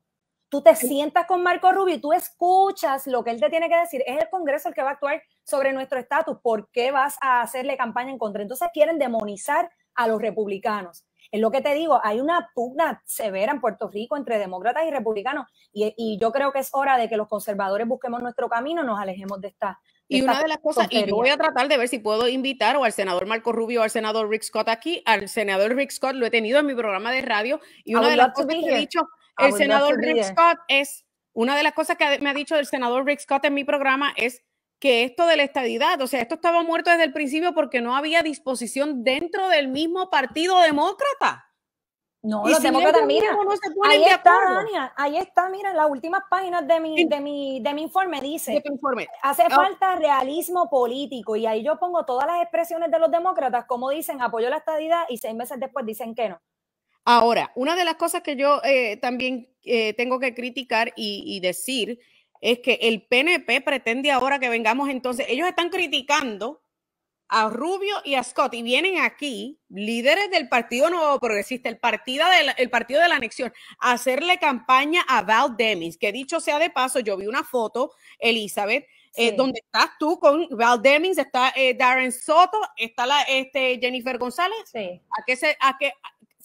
tú te sientas con Marco Rubio y tú escuchas lo que él te tiene que decir. Es el Congreso el que va a actuar sobre nuestro estatus. ¿Por qué vas a hacerle campaña en contra? Entonces quieren demonizar a los republicanos. Es lo que te digo, hay una pugna severa en Puerto Rico entre demócratas y republicanos y, yo creo que es hora de que los conservadores busquemos nuestro camino, nos alejemos de esta, y una de las cosas, y yo voy a tratar de ver si puedo invitar o al senador Marco Rubio o al senador Rick Scott aquí, al senador Rick Scott lo he tenido en mi programa de radio y una de las cosas que he dicho Ah, el senador Rick Scott es, una de las cosas que me ha dicho el senador Rick Scott en mi programa es que esto de la estadidad, o sea, esto estaba muerto desde el principio porque no había disposición dentro del mismo partido demócrata. No, los demócratas, mira, no se ponen ahí está, ahí está, mira, en las últimas páginas de mi, de mi, informe dice, informe. hace ah. falta realismo político, y ahí yo pongo todas las expresiones de los demócratas, como dicen, apoyo la estadidad, y seis meses después dicen que no. Ahora, una de las cosas que yo eh, también eh, tengo que criticar y, decir es que el PNP pretende ahora que vengamos entonces, ellos están criticando a Rubio y a Scott y vienen aquí líderes del Partido Nuevo Progresista, el partido de la, partido de la anexión, a hacerle campaña a Val Demings, que dicho sea de paso, yo vi una foto, Elizabeth, eh, donde estás tú con Val Demings, está Darren Soto, está la este, Jennifer González. ¿A qué a qué,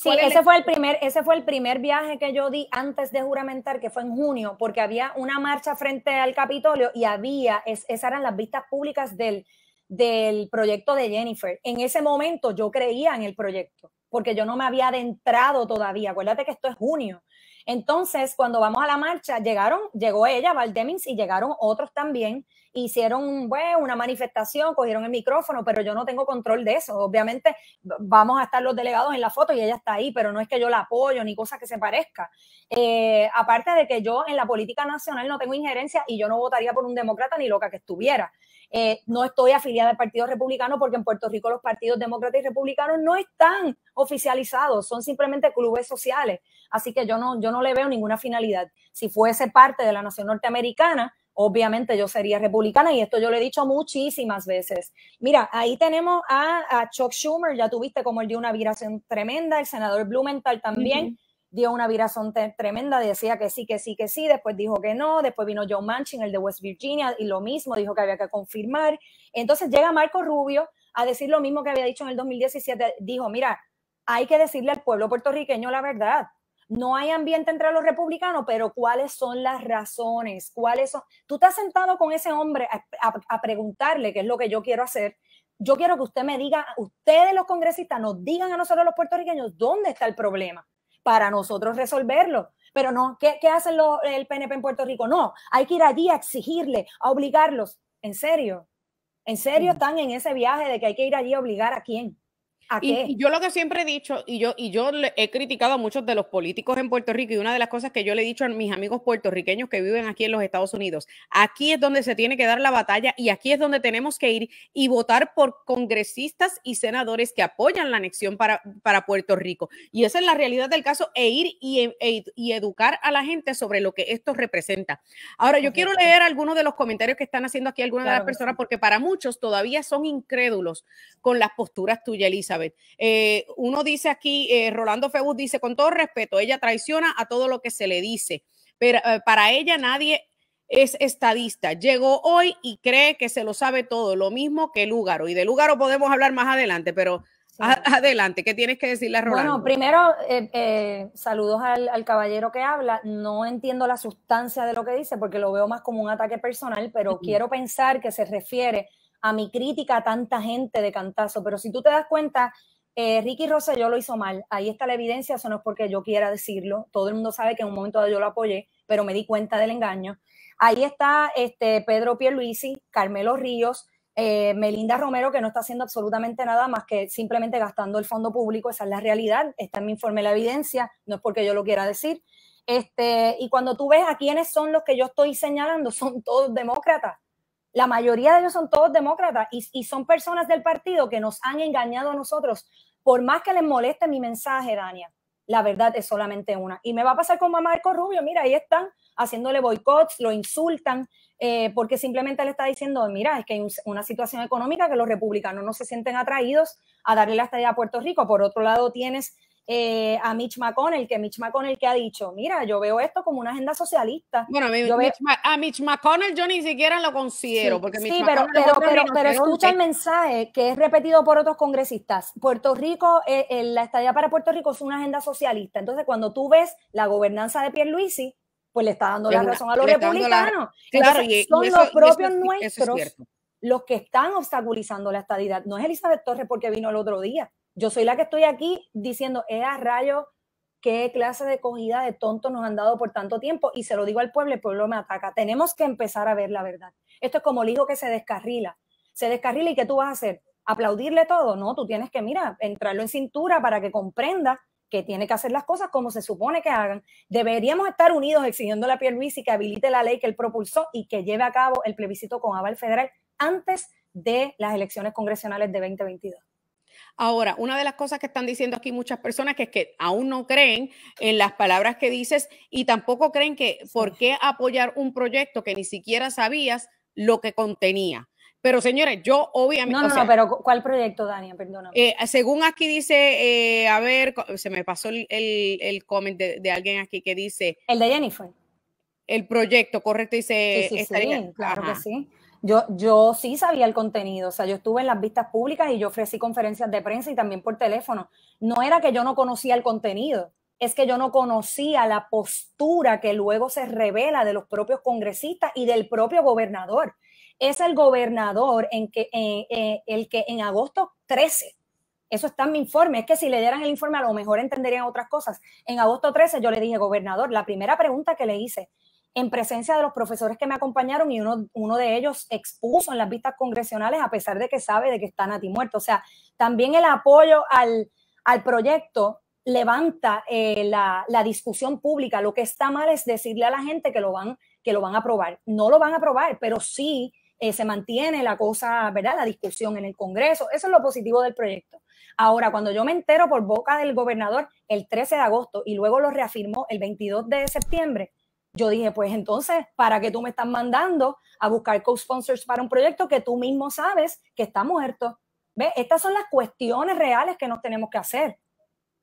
Sí, ese fue, el primer, ese fue el primer viaje que yo di antes de juramentar, que fue en junio, porque había una marcha frente al Capitolio y había, es, esas eran las vistas públicas del, del proyecto de Jennifer. En ese momento yo creía en el proyecto, porque yo no me había adentrado todavía. Acuérdate que esto es junio. Entonces, cuando vamos a la marcha, llegaron, llegó ella, Valdemins, y llegaron otros también hicieron una manifestación, cogieron el micrófono, pero yo no tengo control de eso. Obviamente vamos a estar los delegados en la foto y ella está ahí, pero no es que yo la apoyo ni cosa que se parezca. Eh, aparte de que yo en la política nacional no tengo injerencia y yo no votaría por un demócrata ni loca que estuviera. Eh, no estoy afiliada al Partido Republicano porque en Puerto Rico los partidos demócratas y republicanos no están oficializados, son simplemente clubes sociales. Así que yo no, yo no le veo ninguna finalidad. Si fuese parte de la nación norteamericana, obviamente yo sería republicana y esto yo lo he dicho muchísimas veces. Mira, ahí tenemos a, Chuck Schumer, ya tuviste como él dio una viración tremenda, el senador Blumenthal también. Dio una viración tremenda, decía que sí, que sí, que sí, después dijo que no, después vino Joe Manchin, el de West Virginia, y lo mismo, dijo que había que confirmar. Entonces llega Marco Rubio a decir lo mismo que había dicho en el 2017, dijo, mira, hay que decirle al pueblo puertorriqueño la verdad no hay ambiente entre los republicanos, pero ¿cuáles son las razones? ¿Cuáles son? Tú estás sentado con ese hombre a, preguntarle qué es lo que yo quiero hacer. Yo quiero que usted me diga, ustedes los congresistas nos digan a nosotros los puertorriqueños dónde está el problema para nosotros resolverlo. Pero no, ¿qué, qué hacen el PNP en Puerto Rico? No, hay que ir allí a exigirle, a obligarlos. ¿En serio? ¿En serio están en ese viaje de que hay que ir allí a obligar a quién? yo lo que siempre he dicho, y yo, y yo he criticado a muchos de los políticos en Puerto Rico, y una de las cosas que yo le he dicho a mis amigos puertorriqueños que viven aquí en los Estados Unidos, aquí es donde se tiene que dar la batalla y aquí es donde tenemos que ir y votar por congresistas y senadores que apoyan la anexión para, Puerto Rico. Y esa es la realidad del caso, e ir y, e, e, y educar a la gente sobre lo que esto representa. Ahora, yo quiero leer algunos de los comentarios que están haciendo aquí algunas de las personas, porque para muchos todavía son incrédulos con las posturas tuyas, Elisa. Eh, uno dice aquí, eh, Rolando Febus dice, con todo respeto, ella traiciona a todo lo que se le dice, pero eh, para ella nadie es estadista. Llegó hoy y cree que se lo sabe todo, lo mismo que Lúgaro. Y de Lúgaro podemos hablar más adelante, pero adelante, ¿qué tienes que decirle a Rolando? Bueno, primero, saludos al, caballero que habla. No entiendo la sustancia de lo que dice porque lo veo más como un ataque personal, pero quiero pensar que se refiere a mi crítica a tanta gente de cantazo. Pero si tú te das cuenta, eh, Ricky Ricky yo lo hizo mal. Ahí está la evidencia, eso no es porque yo quiera decirlo. Todo el mundo sabe que en un momento dado yo lo apoyé, pero me di cuenta del engaño. Ahí está este, Pedro Pierluisi, Carmelo Ríos, eh, Melinda Romero, que no está haciendo absolutamente nada más que simplemente gastando el fondo público. Esa es la realidad, está en mi informe la evidencia, no es porque yo lo quiera decir. Este, y cuando tú ves a quiénes son los que yo estoy señalando, son todos demócratas. La mayoría de ellos son todos demócratas y, son personas del partido que nos han engañado a nosotros. Por más que les moleste mi mensaje, Dania, la verdad es solamente una. Y me va a pasar con Marco Rubio, mira, ahí están haciéndole boicots, lo insultan, eh, porque simplemente le está diciendo, mira, es que hay una situación económica que los republicanos no se sienten atraídos a darle la estadía a Puerto Rico. Por otro lado, tienes eh, a Mitch McConnell, que Mitch McConnell que ha dicho, mira, yo veo esto como una agenda socialista. Bueno, a Mitch McConnell yo ni siquiera lo considero. Sí, porque pero, escucha el mensaje que es repetido por otros congresistas. Puerto Rico, eh, eh, la estadía para Puerto Rico es una agenda socialista. Entonces, cuando tú ves la gobernanza de Pierluisi, pues le está dando la razón a los republicanos. Claro, son los propios nuestros los que están obstaculizando la estadidad. No es Elizabeth Torres porque vino el otro día. Yo soy la que estoy aquí diciendo, ¿es eh, a rayos, qué clase de cogida de tontos nos han dado por tanto tiempo. Y se lo digo al pueblo, el pueblo me ataca. Tenemos que empezar a ver la verdad. Esto es como el hijo que se descarrila. Se descarrila y ¿qué tú vas a hacer? ¿Aplaudirle todo? No, tú tienes que, mira, entrarlo en cintura para que comprenda que tiene que hacer las cosas como se supone que hagan. Deberíamos estar unidos exigiendo a y que habilite la ley que él propulsó y que lleve a cabo el plebiscito con aval federal antes de las elecciones congresionales de 2022. Ahora, una de las cosas que están diciendo aquí muchas personas que es que aún no creen en las palabras que dices y tampoco creen que por qué apoyar un proyecto que ni siquiera sabías lo que contenía. Pero señores, yo obviamente. No, no, pero ¿cuál proyecto, Dania? Perdóname. Eh, según aquí dice, eh, a ver, se me pasó el, el, comment de, alguien aquí que dice. El de Jennifer. El proyecto, correcto, dice. Sí, sí, claro que sí. Yo, yo sí sabía el contenido, o sea, yo estuve en las vistas públicas y yo ofrecí conferencias de prensa y también por teléfono. No era que yo no conocía el contenido, es que yo no conocía la postura que luego se revela de los propios congresistas y del propio gobernador. Es el gobernador en que, eh, eh, el que en agosto 13, eso está en mi informe, es que si le dieran el informe a lo mejor entenderían otras cosas. En agosto 13 yo le dije, gobernador, la primera pregunta que le hice, en presencia de los profesores que me acompañaron y uno, de ellos expuso en las vistas congresionales a pesar de que sabe de que está Nati muerto. O sea, también el apoyo al, proyecto levanta eh, la, discusión pública. Lo que está mal es decirle a la gente que lo van, que lo van a aprobar. No lo van a aprobar, pero sí eh, se mantiene la cosa, ¿verdad? La discusión en el Congreso. Eso es lo positivo del proyecto. Ahora, cuando yo me entero por boca del gobernador el 13 de agosto y luego lo reafirmó el 22 de septiembre, yo dije, pues entonces, ¿para qué tú me estás mandando a buscar co-sponsors para un proyecto que tú mismo sabes que está muerto? ¿ve? Estas son las cuestiones reales que nos tenemos que hacer.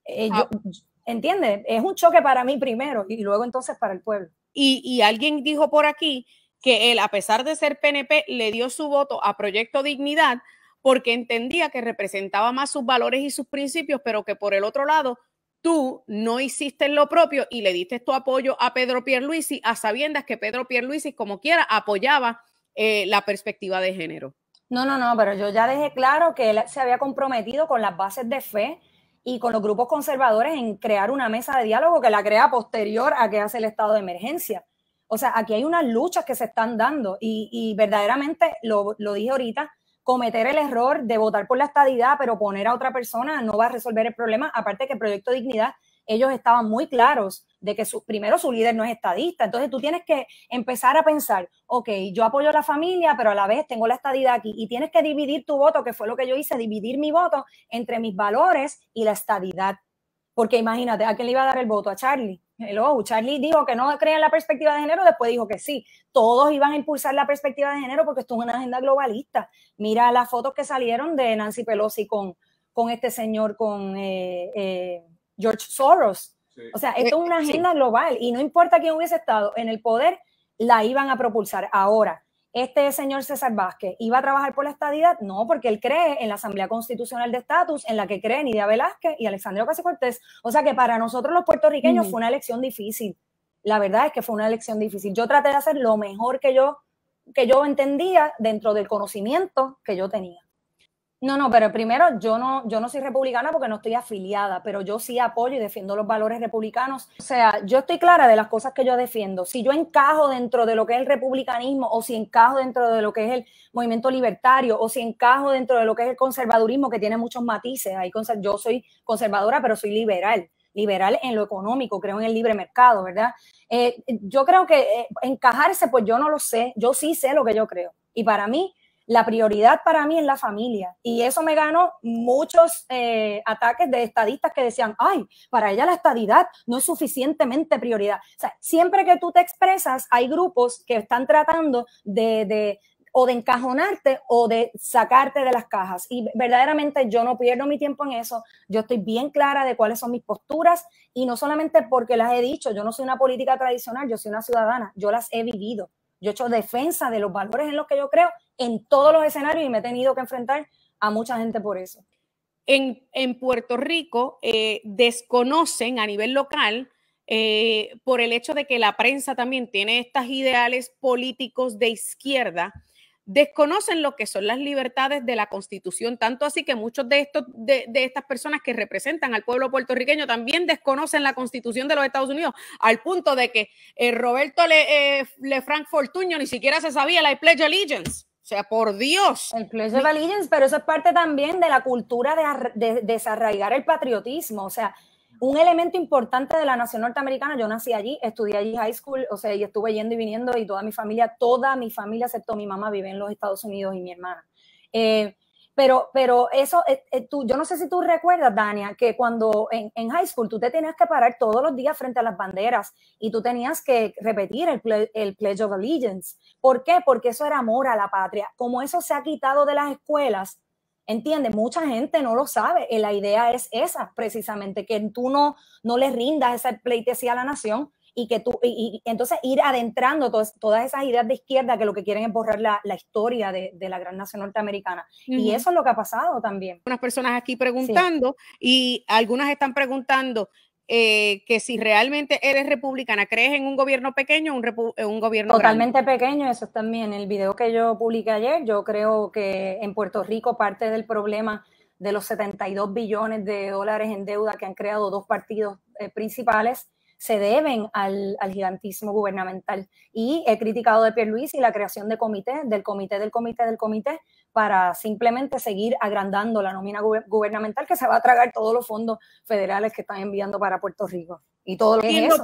Eh, ah. ¿Entiendes? Es un choque para mí primero y luego entonces para el pueblo. y alguien dijo por aquí que él, a pesar de ser PNP, le dio su voto a Proyecto Dignidad porque entendía que representaba más sus valores y sus principios, pero que por el otro lado tú no hiciste lo propio y le diste tu apoyo a Pedro Pierluisi a sabiendas que Pedro Pierluisi, como quiera, apoyaba eh, la perspectiva de género. No, no, no, pero yo ya dejé claro que él se había comprometido con las bases de fe y con los grupos conservadores en crear una mesa de diálogo que la crea posterior a que hace el estado de emergencia. O sea, aquí hay unas luchas que se están dando y, verdaderamente, lo dije ahorita, cometer el error de votar por la estadidad, pero poner a otra persona no va a resolver el problema. Aparte que el Proyecto Dignidad, ellos estaban muy claros de que su, primero su líder no es estadista. Entonces tú tienes que empezar a pensar, ok, yo apoyo a la familia, pero a la vez tengo la estadidad aquí. Y tienes que dividir tu voto, que fue lo que yo hice, dividir mi voto entre mis valores y la estadidad. Porque imagínate, ¿a quién le iba a dar el voto? A Charlie Hello, oh, Charlie dijo que no creía en la perspectiva de género, después dijo que sí. Todos iban a impulsar la perspectiva de género porque esto es una agenda globalista. Mira las fotos que salieron de Nancy Pelosi con, con este señor, con eh, eh, George Soros. O sea, esto es una eh, agenda global y no importa quién hubiese estado en el poder, la iban a propulsar. Ahora, este señor César Vázquez iba a trabajar por la estadidad? No, porque él cree en la Asamblea Constitucional de Estatus, en la que creen Nidia Velázquez y Alexandre Ocasio Cortés. O sea que para nosotros los puertorriqueños fue una elección difícil. La verdad es que fue una elección difícil. Yo traté de hacer lo mejor que yo, que yo entendía dentro del conocimiento que yo tenía. No, no, pero primero yo no, yo no soy republicana porque no estoy afiliada, pero yo sí apoyo y defiendo los valores republicanos. O sea, yo estoy clara de las cosas que yo defiendo. Si yo encajo dentro de lo que es el republicanismo o si encajo dentro de lo que es el movimiento libertario o si encajo dentro de lo que es el conservadurismo que tiene muchos matices. Ahí yo soy conservadora, pero soy liberal liberal en lo económico, creo en el libre mercado, ¿verdad? Eh, yo creo que eh, encajarse, pues yo no lo sé, yo sí sé lo que yo creo. Y para mí, la prioridad para mí es la familia. Y eso me ganó muchos eh, ataques de estadistas que decían, ay, para ella la estadidad no es suficientemente prioridad. O sea, siempre que tú te expresas, hay grupos que están tratando de, de o de encajonarte o de sacarte de las cajas. Y verdaderamente yo no pierdo mi tiempo en eso. Yo estoy bien clara de cuáles son mis posturas y no solamente porque las he dicho, yo no soy una política tradicional, yo soy una ciudadana, yo las he vivido. Yo he hecho defensa de los valores en los que yo creo en todos los escenarios y me he tenido que enfrentar a mucha gente por eso. En, Puerto Rico eh, desconocen a nivel local eh, por el hecho de que la prensa también tiene estos ideales políticos de izquierda, desconocen lo que son las libertades de la Constitución, tanto así que muchos de, estos, de, estas personas que representan al pueblo puertorriqueño también desconocen la Constitución de los Estados Unidos, al punto de que eh, Roberto Le, Lefranc Fortuño ni siquiera se sabía la Pledge Allegiance. O sea, por Dios. El Pledge of allegiance, pero eso es parte también de la cultura de, desarraigar el patriotismo. O sea, un elemento importante de la nación norteamericana, yo nací allí, estudié allí high school, o sea, y estuve yendo y viniendo y toda mi familia, toda mi familia, excepto mi mamá, vive en los Estados Unidos y mi hermana. Eh, pero, pero eso, eh, eh, tú, yo no sé si tú recuerdas, Dania, que cuando en, high school tú te tenías que parar todos los días frente a las banderas y tú tenías que repetir el, Pledge of Allegiance. ¿Por qué? Porque eso era amor a la patria. Como eso se ha quitado de las escuelas, ¿Entiendes? Mucha gente no lo sabe. Eh, la idea es esa, precisamente, que tú no, no le rindas esa pleitesía a la nación, y que tú, y, entonces ir adentrando todas esas ideas de izquierda que lo que quieren es borrar la, historia de, la gran nación norteamericana. Y eso es lo que ha pasado también. Unas personas aquí preguntando y algunas están preguntando. Eh, que si realmente eres republicana, ¿crees en un gobierno pequeño o un, eh, un, gobierno Totalmente pequeño, eso también. El video que yo publiqué ayer, yo creo que en Puerto Rico parte del problema de los 72 billones de dólares en deuda que han creado dos partidos eh, principales se deben al, al gigantismo gubernamental. Y he criticado de y la creación de comité, del comité, del comité, del comité, para simplemente seguir agrandando la nómina gubernamental que se va a tragar todos los fondos federales que están enviando para Puerto Rico. Y todo lo que es eso.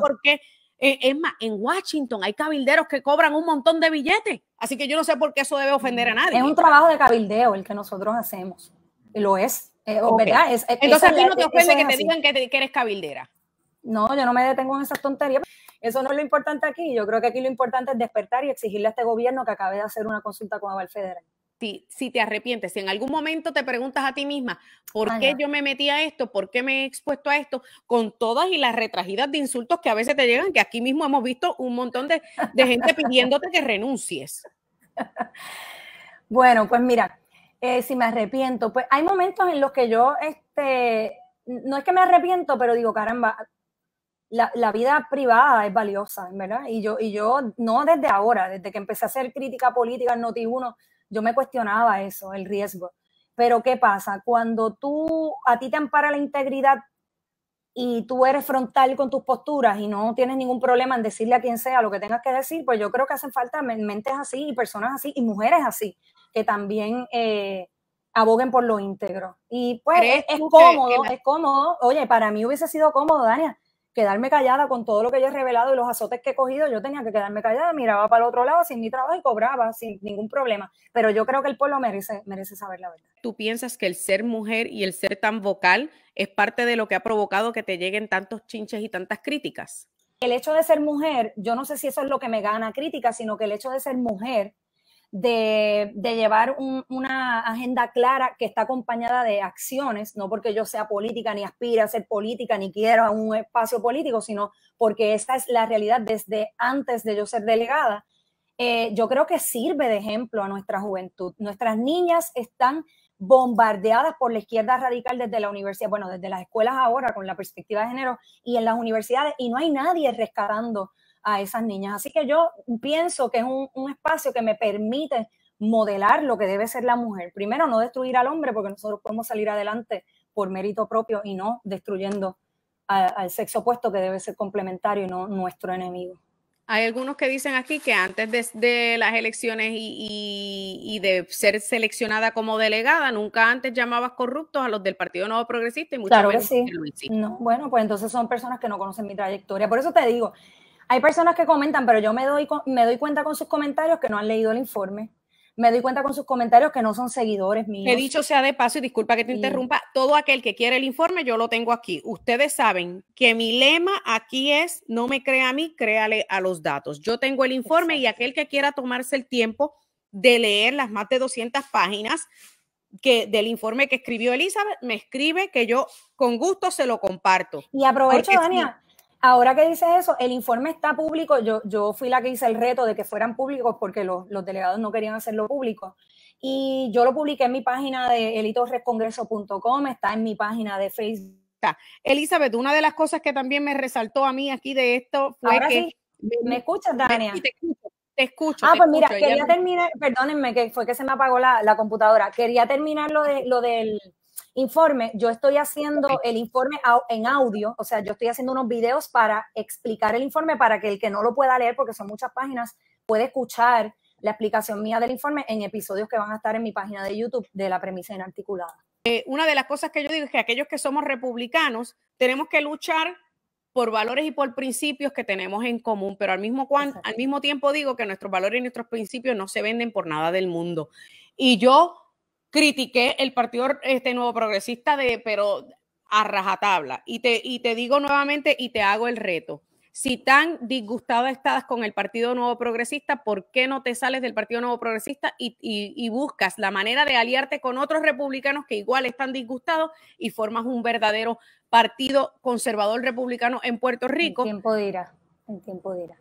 Eh, es más, en Washington hay cabilderos que cobran un montón de billetes, así que yo no sé por qué eso debe ofender a nadie. Es un trabajo de cabildeo el que nosotros hacemos, lo es. Eh, ¿verdad? Entonces a ti no te ofende que te digan que, que eres cabildera. No, yo no me detengo en esas tonterías. Eso no es lo importante aquí. Yo creo que aquí lo importante es despertar y exigirle a este gobierno que acabe de hacer una consulta con Aval Federal. Si, si, te arrepientes, si en algún momento te preguntas a ti misma, ¿por ah, qué yo me metí a esto? ¿Por qué me he expuesto a esto? Con todas y las retragidas de insultos que a veces te llegan, que aquí mismo hemos visto un montón de, gente pidiéndote que renuncies. Bueno, pues mira, eh, si me arrepiento, pues hay momentos en los que yo, este, no es que me arrepiento, pero digo, caramba, la, vida privada es valiosa, ¿verdad? Y yo, y yo, no desde ahora, desde que empecé a hacer crítica política en Noti1, yo me cuestionaba eso, el riesgo. Pero ¿qué pasa? Cuando tú, a ti te ampara la integridad y tú eres frontal con tus posturas y no tienes ningún problema en decirle a quien sea lo que tengas que decir, pues yo creo que hacen falta mentes así y personas así y mujeres así, que también eh, aboguen por lo íntegro. Y pues es, cómodo, es cómodo. Oye, para mí hubiese sido cómodo, Dania, quedarme callada con todo lo que yo he revelado y los azotes que he cogido, yo tenía que quedarme callada, miraba para el otro lado sin mi trabajo y cobraba sin ningún problema. Pero yo creo que el pueblo merece, merece saber la verdad. ¿Tú piensas que el ser mujer y el ser tan vocal es parte de lo que ha provocado que te lleguen tantos chinches y tantas críticas? El hecho de ser mujer, yo no sé si eso es lo que me gana crítica, sino que el hecho de ser mujer de, llevar una agenda clara que está acompañada de acciones, no porque yo sea política, ni aspire a ser política, ni quiero un espacio político, sino porque esta es la realidad desde antes de yo ser delegada. Eh, yo creo que sirve de ejemplo a nuestra juventud. Nuestras niñas están bombardeadas por la izquierda radical desde la universidad, bueno, desde las escuelas ahora con la perspectiva de género y en las universidades, y no hay nadie rescatando a esas niñas. Así que yo pienso que es un, espacio que me permite modelar lo que debe ser la mujer. Primero, no destruir al hombre porque nosotros podemos salir adelante por mérito propio y no destruyendo al sexo opuesto que debe ser complementario y no nuestro enemigo. Hay algunos que dicen aquí que antes de, las elecciones y, de ser seleccionada como delegada, nunca antes llamabas corruptos a los del Partido Nuevo Progresista y muchas veces no, bueno, pues entonces son personas que no conocen mi trayectoria. Por eso te digo, hay personas que comentan, pero yo me doy, me doy cuenta con sus comentarios que no han leído el informe. Me doy cuenta con sus comentarios que no son seguidores míos. He dicho sea de paso y disculpa que te interrumpa, todo aquel que quiere el informe yo lo tengo aquí. Ustedes saben que mi lema aquí es no me crea a mí, créale a los datos. Yo tengo el informe y aquel que quiera tomarse el tiempo de leer las más de 200 páginas que del informe que escribió Elizabeth, me escribe que yo con gusto se lo comparto. Y aprovecho, Dania, Ahora que dices eso, el informe está público. Yo, yo fui la que hice el reto de que fueran públicos porque los, delegados no querían hacerlo público. Y yo lo publiqué en mi página de elitorescongreso.com, está en mi página de Facebook. Elizabeth, una de las cosas que también me resaltó a mí aquí de esto fue Ahora Sí. ¿Me, escuchas, Dania? Te, te escucho. Ah, pues mira, quería terminar, perdónenme que fue que se me apagó la, la computadora, quería terminar lo, de, lo del informe, yo estoy haciendo el informe en audio, o sea, yo estoy haciendo unos videos para explicar el informe para que el que no lo pueda leer, porque son muchas páginas, puede escuchar la explicación mía del informe en episodios que van a estar en mi página de YouTube de la premisa inarticulada. Eh, una de las cosas que yo digo es que aquellos que somos republicanos tenemos que luchar por valores y por principios que tenemos en común, pero al mismo, al mismo tiempo digo que nuestros valores y nuestros principios no se venden por nada del mundo. Y yo critiqué el Partido este, Nuevo Progresista de, pero a rajatabla. Y te, y te digo nuevamente y te hago el reto. Si tan disgustada estás con el Partido Nuevo Progresista, ¿por qué no te sales del Partido Nuevo Progresista y, y, buscas la manera de aliarte con otros republicanos que igual están disgustados y formas un verdadero partido conservador republicano en Puerto Rico? en tiempo dirá, en tiempo dirá.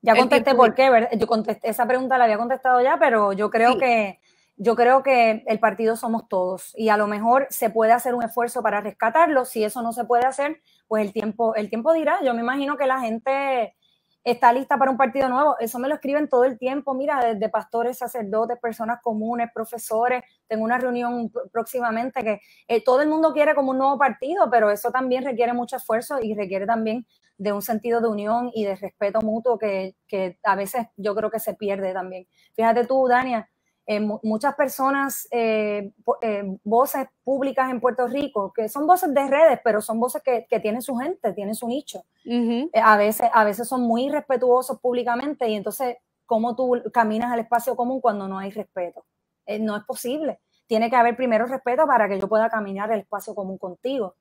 Ya contesté por qué, ¿verdad? Yo contesté, esa pregunta la había contestado ya, pero yo creo que yo creo que el partido somos todos y a lo mejor se puede hacer un esfuerzo para rescatarlo. Si eso no se puede hacer, pues el tiempo, el tiempo dirá. Yo me imagino que la gente está lista para un partido nuevo. Eso me lo escriben todo el tiempo. Mira, desde pastores, sacerdotes, personas comunes, profesores. Tengo una reunión próximamente que eh, todo el mundo quiere como un nuevo partido, pero eso también requiere mucho esfuerzo y requiere también de un sentido de unión y de respeto mutuo que, que a veces yo creo que se pierde también. Fíjate tú, Dania eh, muchas personas, eh, eh, voces públicas en Puerto Rico, que son voces de redes, pero son voces que, tienen su gente, tienen su nicho. a, veces, a veces son muy respetuosos públicamente y entonces, ¿cómo tú caminas al espacio común cuando no hay respeto? no es posible. Tiene que haber primero respeto para que yo pueda caminar el espacio común contigo.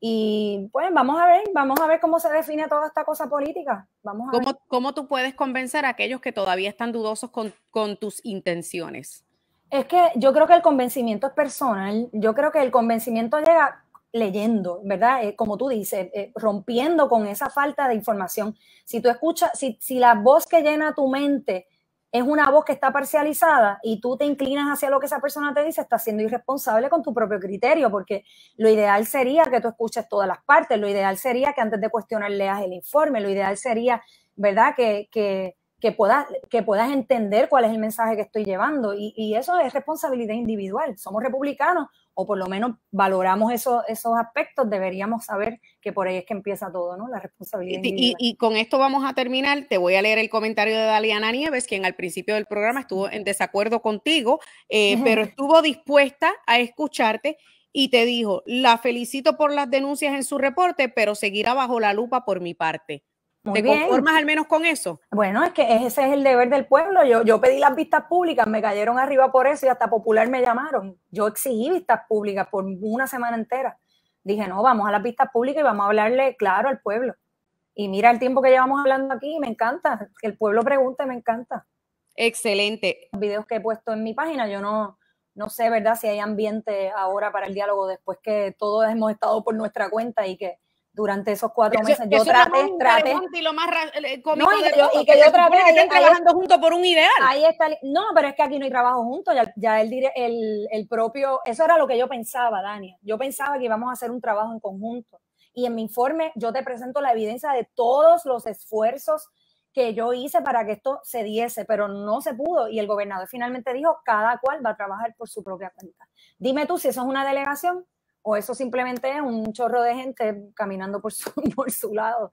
Y pues vamos a ver, vamos a ver cómo se define toda esta cosa política. Vamos ¿Cómo, tú puedes convencer a aquellos que todavía están dudosos con, tus intenciones? Es que yo creo que el convencimiento es personal. Yo creo que el convencimiento llega leyendo, ¿verdad? Eh, como tú dices, eh, rompiendo con esa falta de información. Si tú escuchas, si, si la voz que llena tu mente es una voz que está parcializada y tú te inclinas hacia lo que esa persona te dice, estás siendo irresponsable con tu propio criterio, porque lo ideal sería que tú escuches todas las partes, lo ideal sería que antes de cuestionar leas el informe, lo ideal sería, ¿verdad?, que, que, que puedas, que puedas entender cuál es el mensaje que estoy llevando. y eso es responsabilidad individual. Somos republicanos o por lo menos valoramos esos aspectos, deberíamos saber que por ahí es que empieza todo, ¿no? La responsabilidad. Y, con esto vamos a terminar. Te voy a leer el comentario de Daliana Nieves, quien al principio del programa estuvo en desacuerdo contigo, eh, pero estuvo dispuesta a escucharte y te dijo, la felicito por las denuncias en su reporte, pero seguirá bajo la lupa por mi parte. ¿Te conformas al menos con eso? Bueno, es que ese es el deber del pueblo. Yo, yo pedí las vistas públicas, me cayeron arriba por eso y hasta popular me llamaron. Yo exigí vistas públicas por una semana entera. Dije, no, vamos a las vistas públicas y vamos a hablarle claro al pueblo. Y mira el tiempo que llevamos hablando aquí, me encanta. Que el pueblo pregunte, me encanta. Excelente. Los videos que he puesto en mi página, yo no, no sé, ¿verdad?, si hay ambiente ahora para el diálogo después que todos hemos estado por nuestra cuenta y que durante esos cuatro meses. Yo, traté, Y lo más eh, eh, que yo, y que yo trabajando juntos por un ideal. Ahí está. No, pero es que aquí no hay trabajo juntos. Ya, él diría, el, propio. Eso era lo que yo pensaba, Dania. Yo pensaba que íbamos a hacer un trabajo en conjunto. Y en mi informe yo te presento la evidencia de todos los esfuerzos que yo hice para que esto se diese, pero no se pudo. Y el gobernador finalmente dijo, cada cual va a trabajar por su propia cuenta. Dime tú si eso es una delegación o eso simplemente es un chorro de gente caminando por su, por su lado.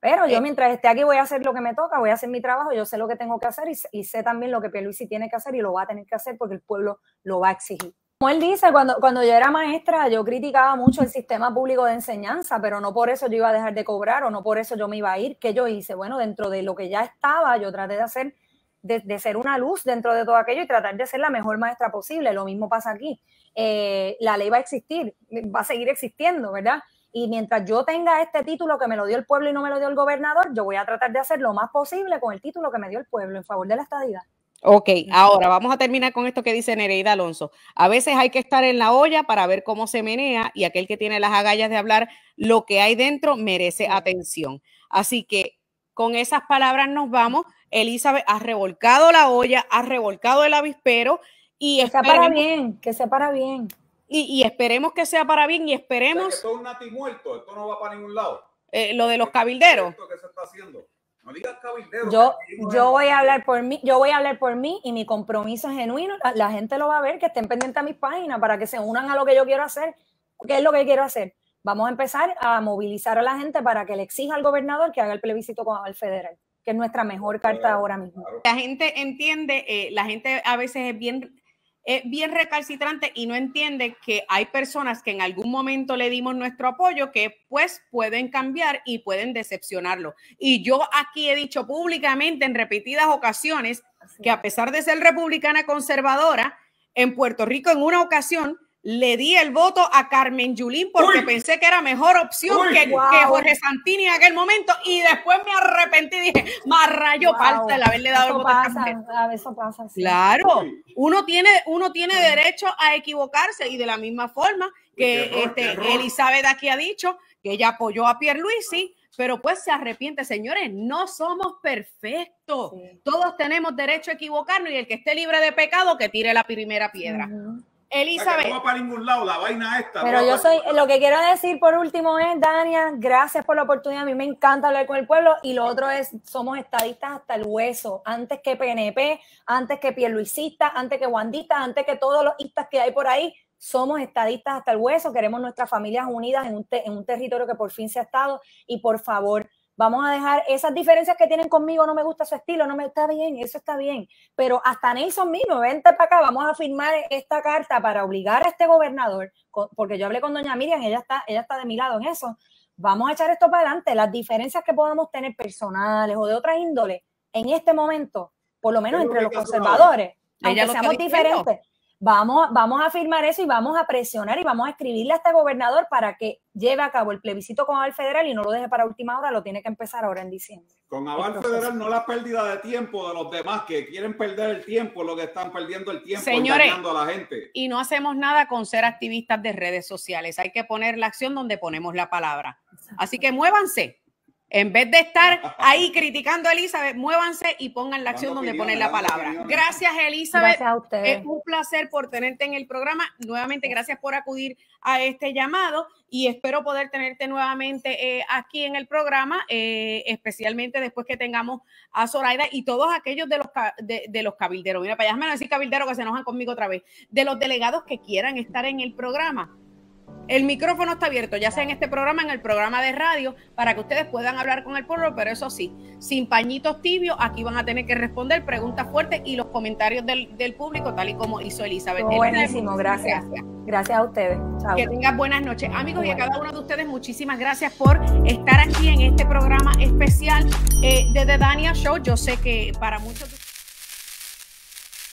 Pero yo eh. mientras esté aquí voy a hacer lo que me toca, voy a hacer mi trabajo, yo sé lo que tengo que hacer y, sé también lo que Pierluisi tiene que hacer y lo va a tener que hacer porque el pueblo lo va a exigir. Como él dice, cuando, cuando yo era maestra yo criticaba mucho el sistema público de enseñanza, pero no por eso yo iba a dejar de cobrar o no por eso yo me iba a ir. que yo hice? Bueno, dentro de lo que ya estaba, yo traté de hacer, de ser una luz dentro de todo aquello y tratar de ser la mejor maestra posible. Lo mismo pasa aquí. Eh, la ley va a existir, va a seguir existiendo, ¿verdad? Y mientras yo tenga este título que me lo dio el pueblo y no me lo dio el gobernador, yo voy a tratar de hacer lo más posible con el título que me dio el pueblo en favor de la estadidad. Ok, ahora vamos a terminar con esto que dice Nereida Alonso. A veces hay que estar en la olla para ver cómo se menea y aquel que tiene las agallas de hablar lo que hay dentro merece atención. Así que con esas palabras nos vamos. Elizabeth, ha revolcado la olla, ha revolcado el avispero y que sea para bien, que sea para bien. Y, esperemos que sea para bien y esperemos. esto es un nati muerto, esto no va para ningún lado. Eh, lo de los cabilderos. Yo, yo voy a hablar por mí, yo voy a hablar por mí y mi compromiso es genuino. La, gente lo va a ver, que estén pendientes a mis páginas para que se unan a lo que yo quiero hacer. ¿Qué es lo que quiero hacer? Vamos a empezar a movilizar a la gente para que le exija al gobernador que haga el plebiscito con el federal, que es nuestra mejor carta ahora mismo. La gente entiende, eh, la gente a veces es bien es bien recalcitrante y no entiende que hay personas que en algún momento le dimos nuestro apoyo que pues pueden cambiar y pueden decepcionarlo. Y yo aquí he dicho públicamente en repetidas ocasiones que a pesar de ser republicana conservadora, en Puerto Rico en una ocasión le di el voto a Carmen Yulín porque pensé que era mejor opción que, Jorge Santini en aquel momento y después me arrepentí y dije, marrayo rayo falta el haberle dado el voto a Carmen. Ah, claro, uno tiene, uno tiene derecho a equivocarse y de la misma forma que este, Elizabeth aquí ha dicho que ella apoyó a Pierre sí, pero pues se arrepiente, señores, no somos perfectos. Todos tenemos derecho a equivocarnos y el que esté libre de pecado que tire la primera piedra. Elizabeth. No va para ningún lado la vaina esta. Pero yo soy, lo que quiero decir por último es, Dania, gracias por la oportunidad. A mí me encanta hablar con el pueblo. Y lo otro es, somos estadistas hasta el hueso. Antes que PNP, antes que Pierluisista, antes que Wandita, antes que todos los istas que hay por ahí, somos estadistas hasta el hueso. Queremos nuestras familias unidas en un, en un territorio que por fin se ha estado. Y por favor, Vamos a dejar esas diferencias que tienen conmigo, no me gusta su estilo, no me está bien, eso está bien. Pero hasta Nelson mismo, vente para acá, vamos a firmar esta carta para obligar a este gobernador, porque yo hablé con doña Miriam, ella está, ella está de mi lado en eso. Vamos a echar esto para adelante, las diferencias que podamos tener personales o de otras índoles en este momento, por lo menos entre los conservadores, aunque seamos diferentes Vamos, a firmar eso y vamos a presionar y vamos a escribirle a este gobernador para que lleve a cabo el plebiscito con aval federal y no lo deje para última hora, lo tiene que empezar ahora en diciembre. Con aval federal no la pérdida de tiempo de los demás que quieren perder el tiempo, lo que están perdiendo el tiempo Señores, engañando a la gente. Y no hacemos nada con ser activistas de redes sociales, hay que poner la acción donde ponemos la palabra. Así que muévanse, en vez de estar ahí criticando a Elizabeth, muévanse y pongan la acción donde poner la palabra. Gracias, Elizabeth. Gracias a ustedes. Es un placer por tenerte en el programa. Nuevamente, gracias por acudir a este llamado y espero poder tenerte nuevamente eh, aquí en el programa, eh, especialmente después que tengamos a Zoraida y todos aquellos de los, de, los cabilderos. Mira, para allá me decir cabilderos que se enojan conmigo otra vez. De los delegados que quieran estar en el programa el micrófono está abierto, ya sea en este programa, en el programa de radio, para que ustedes puedan hablar con el pueblo, pero eso sí, sin pañitos tibios, aquí van a tener que responder preguntas fuertes y los comentarios del, público, tal y como hizo Elizabeth. buenísimo, gracias. gracias. a ustedes. Chao. Que tengan buenas noches, amigos, y a cada uno de ustedes muchísimas gracias por estar aquí en este programa especial eh, de The Dania Show. Yo sé que para muchos...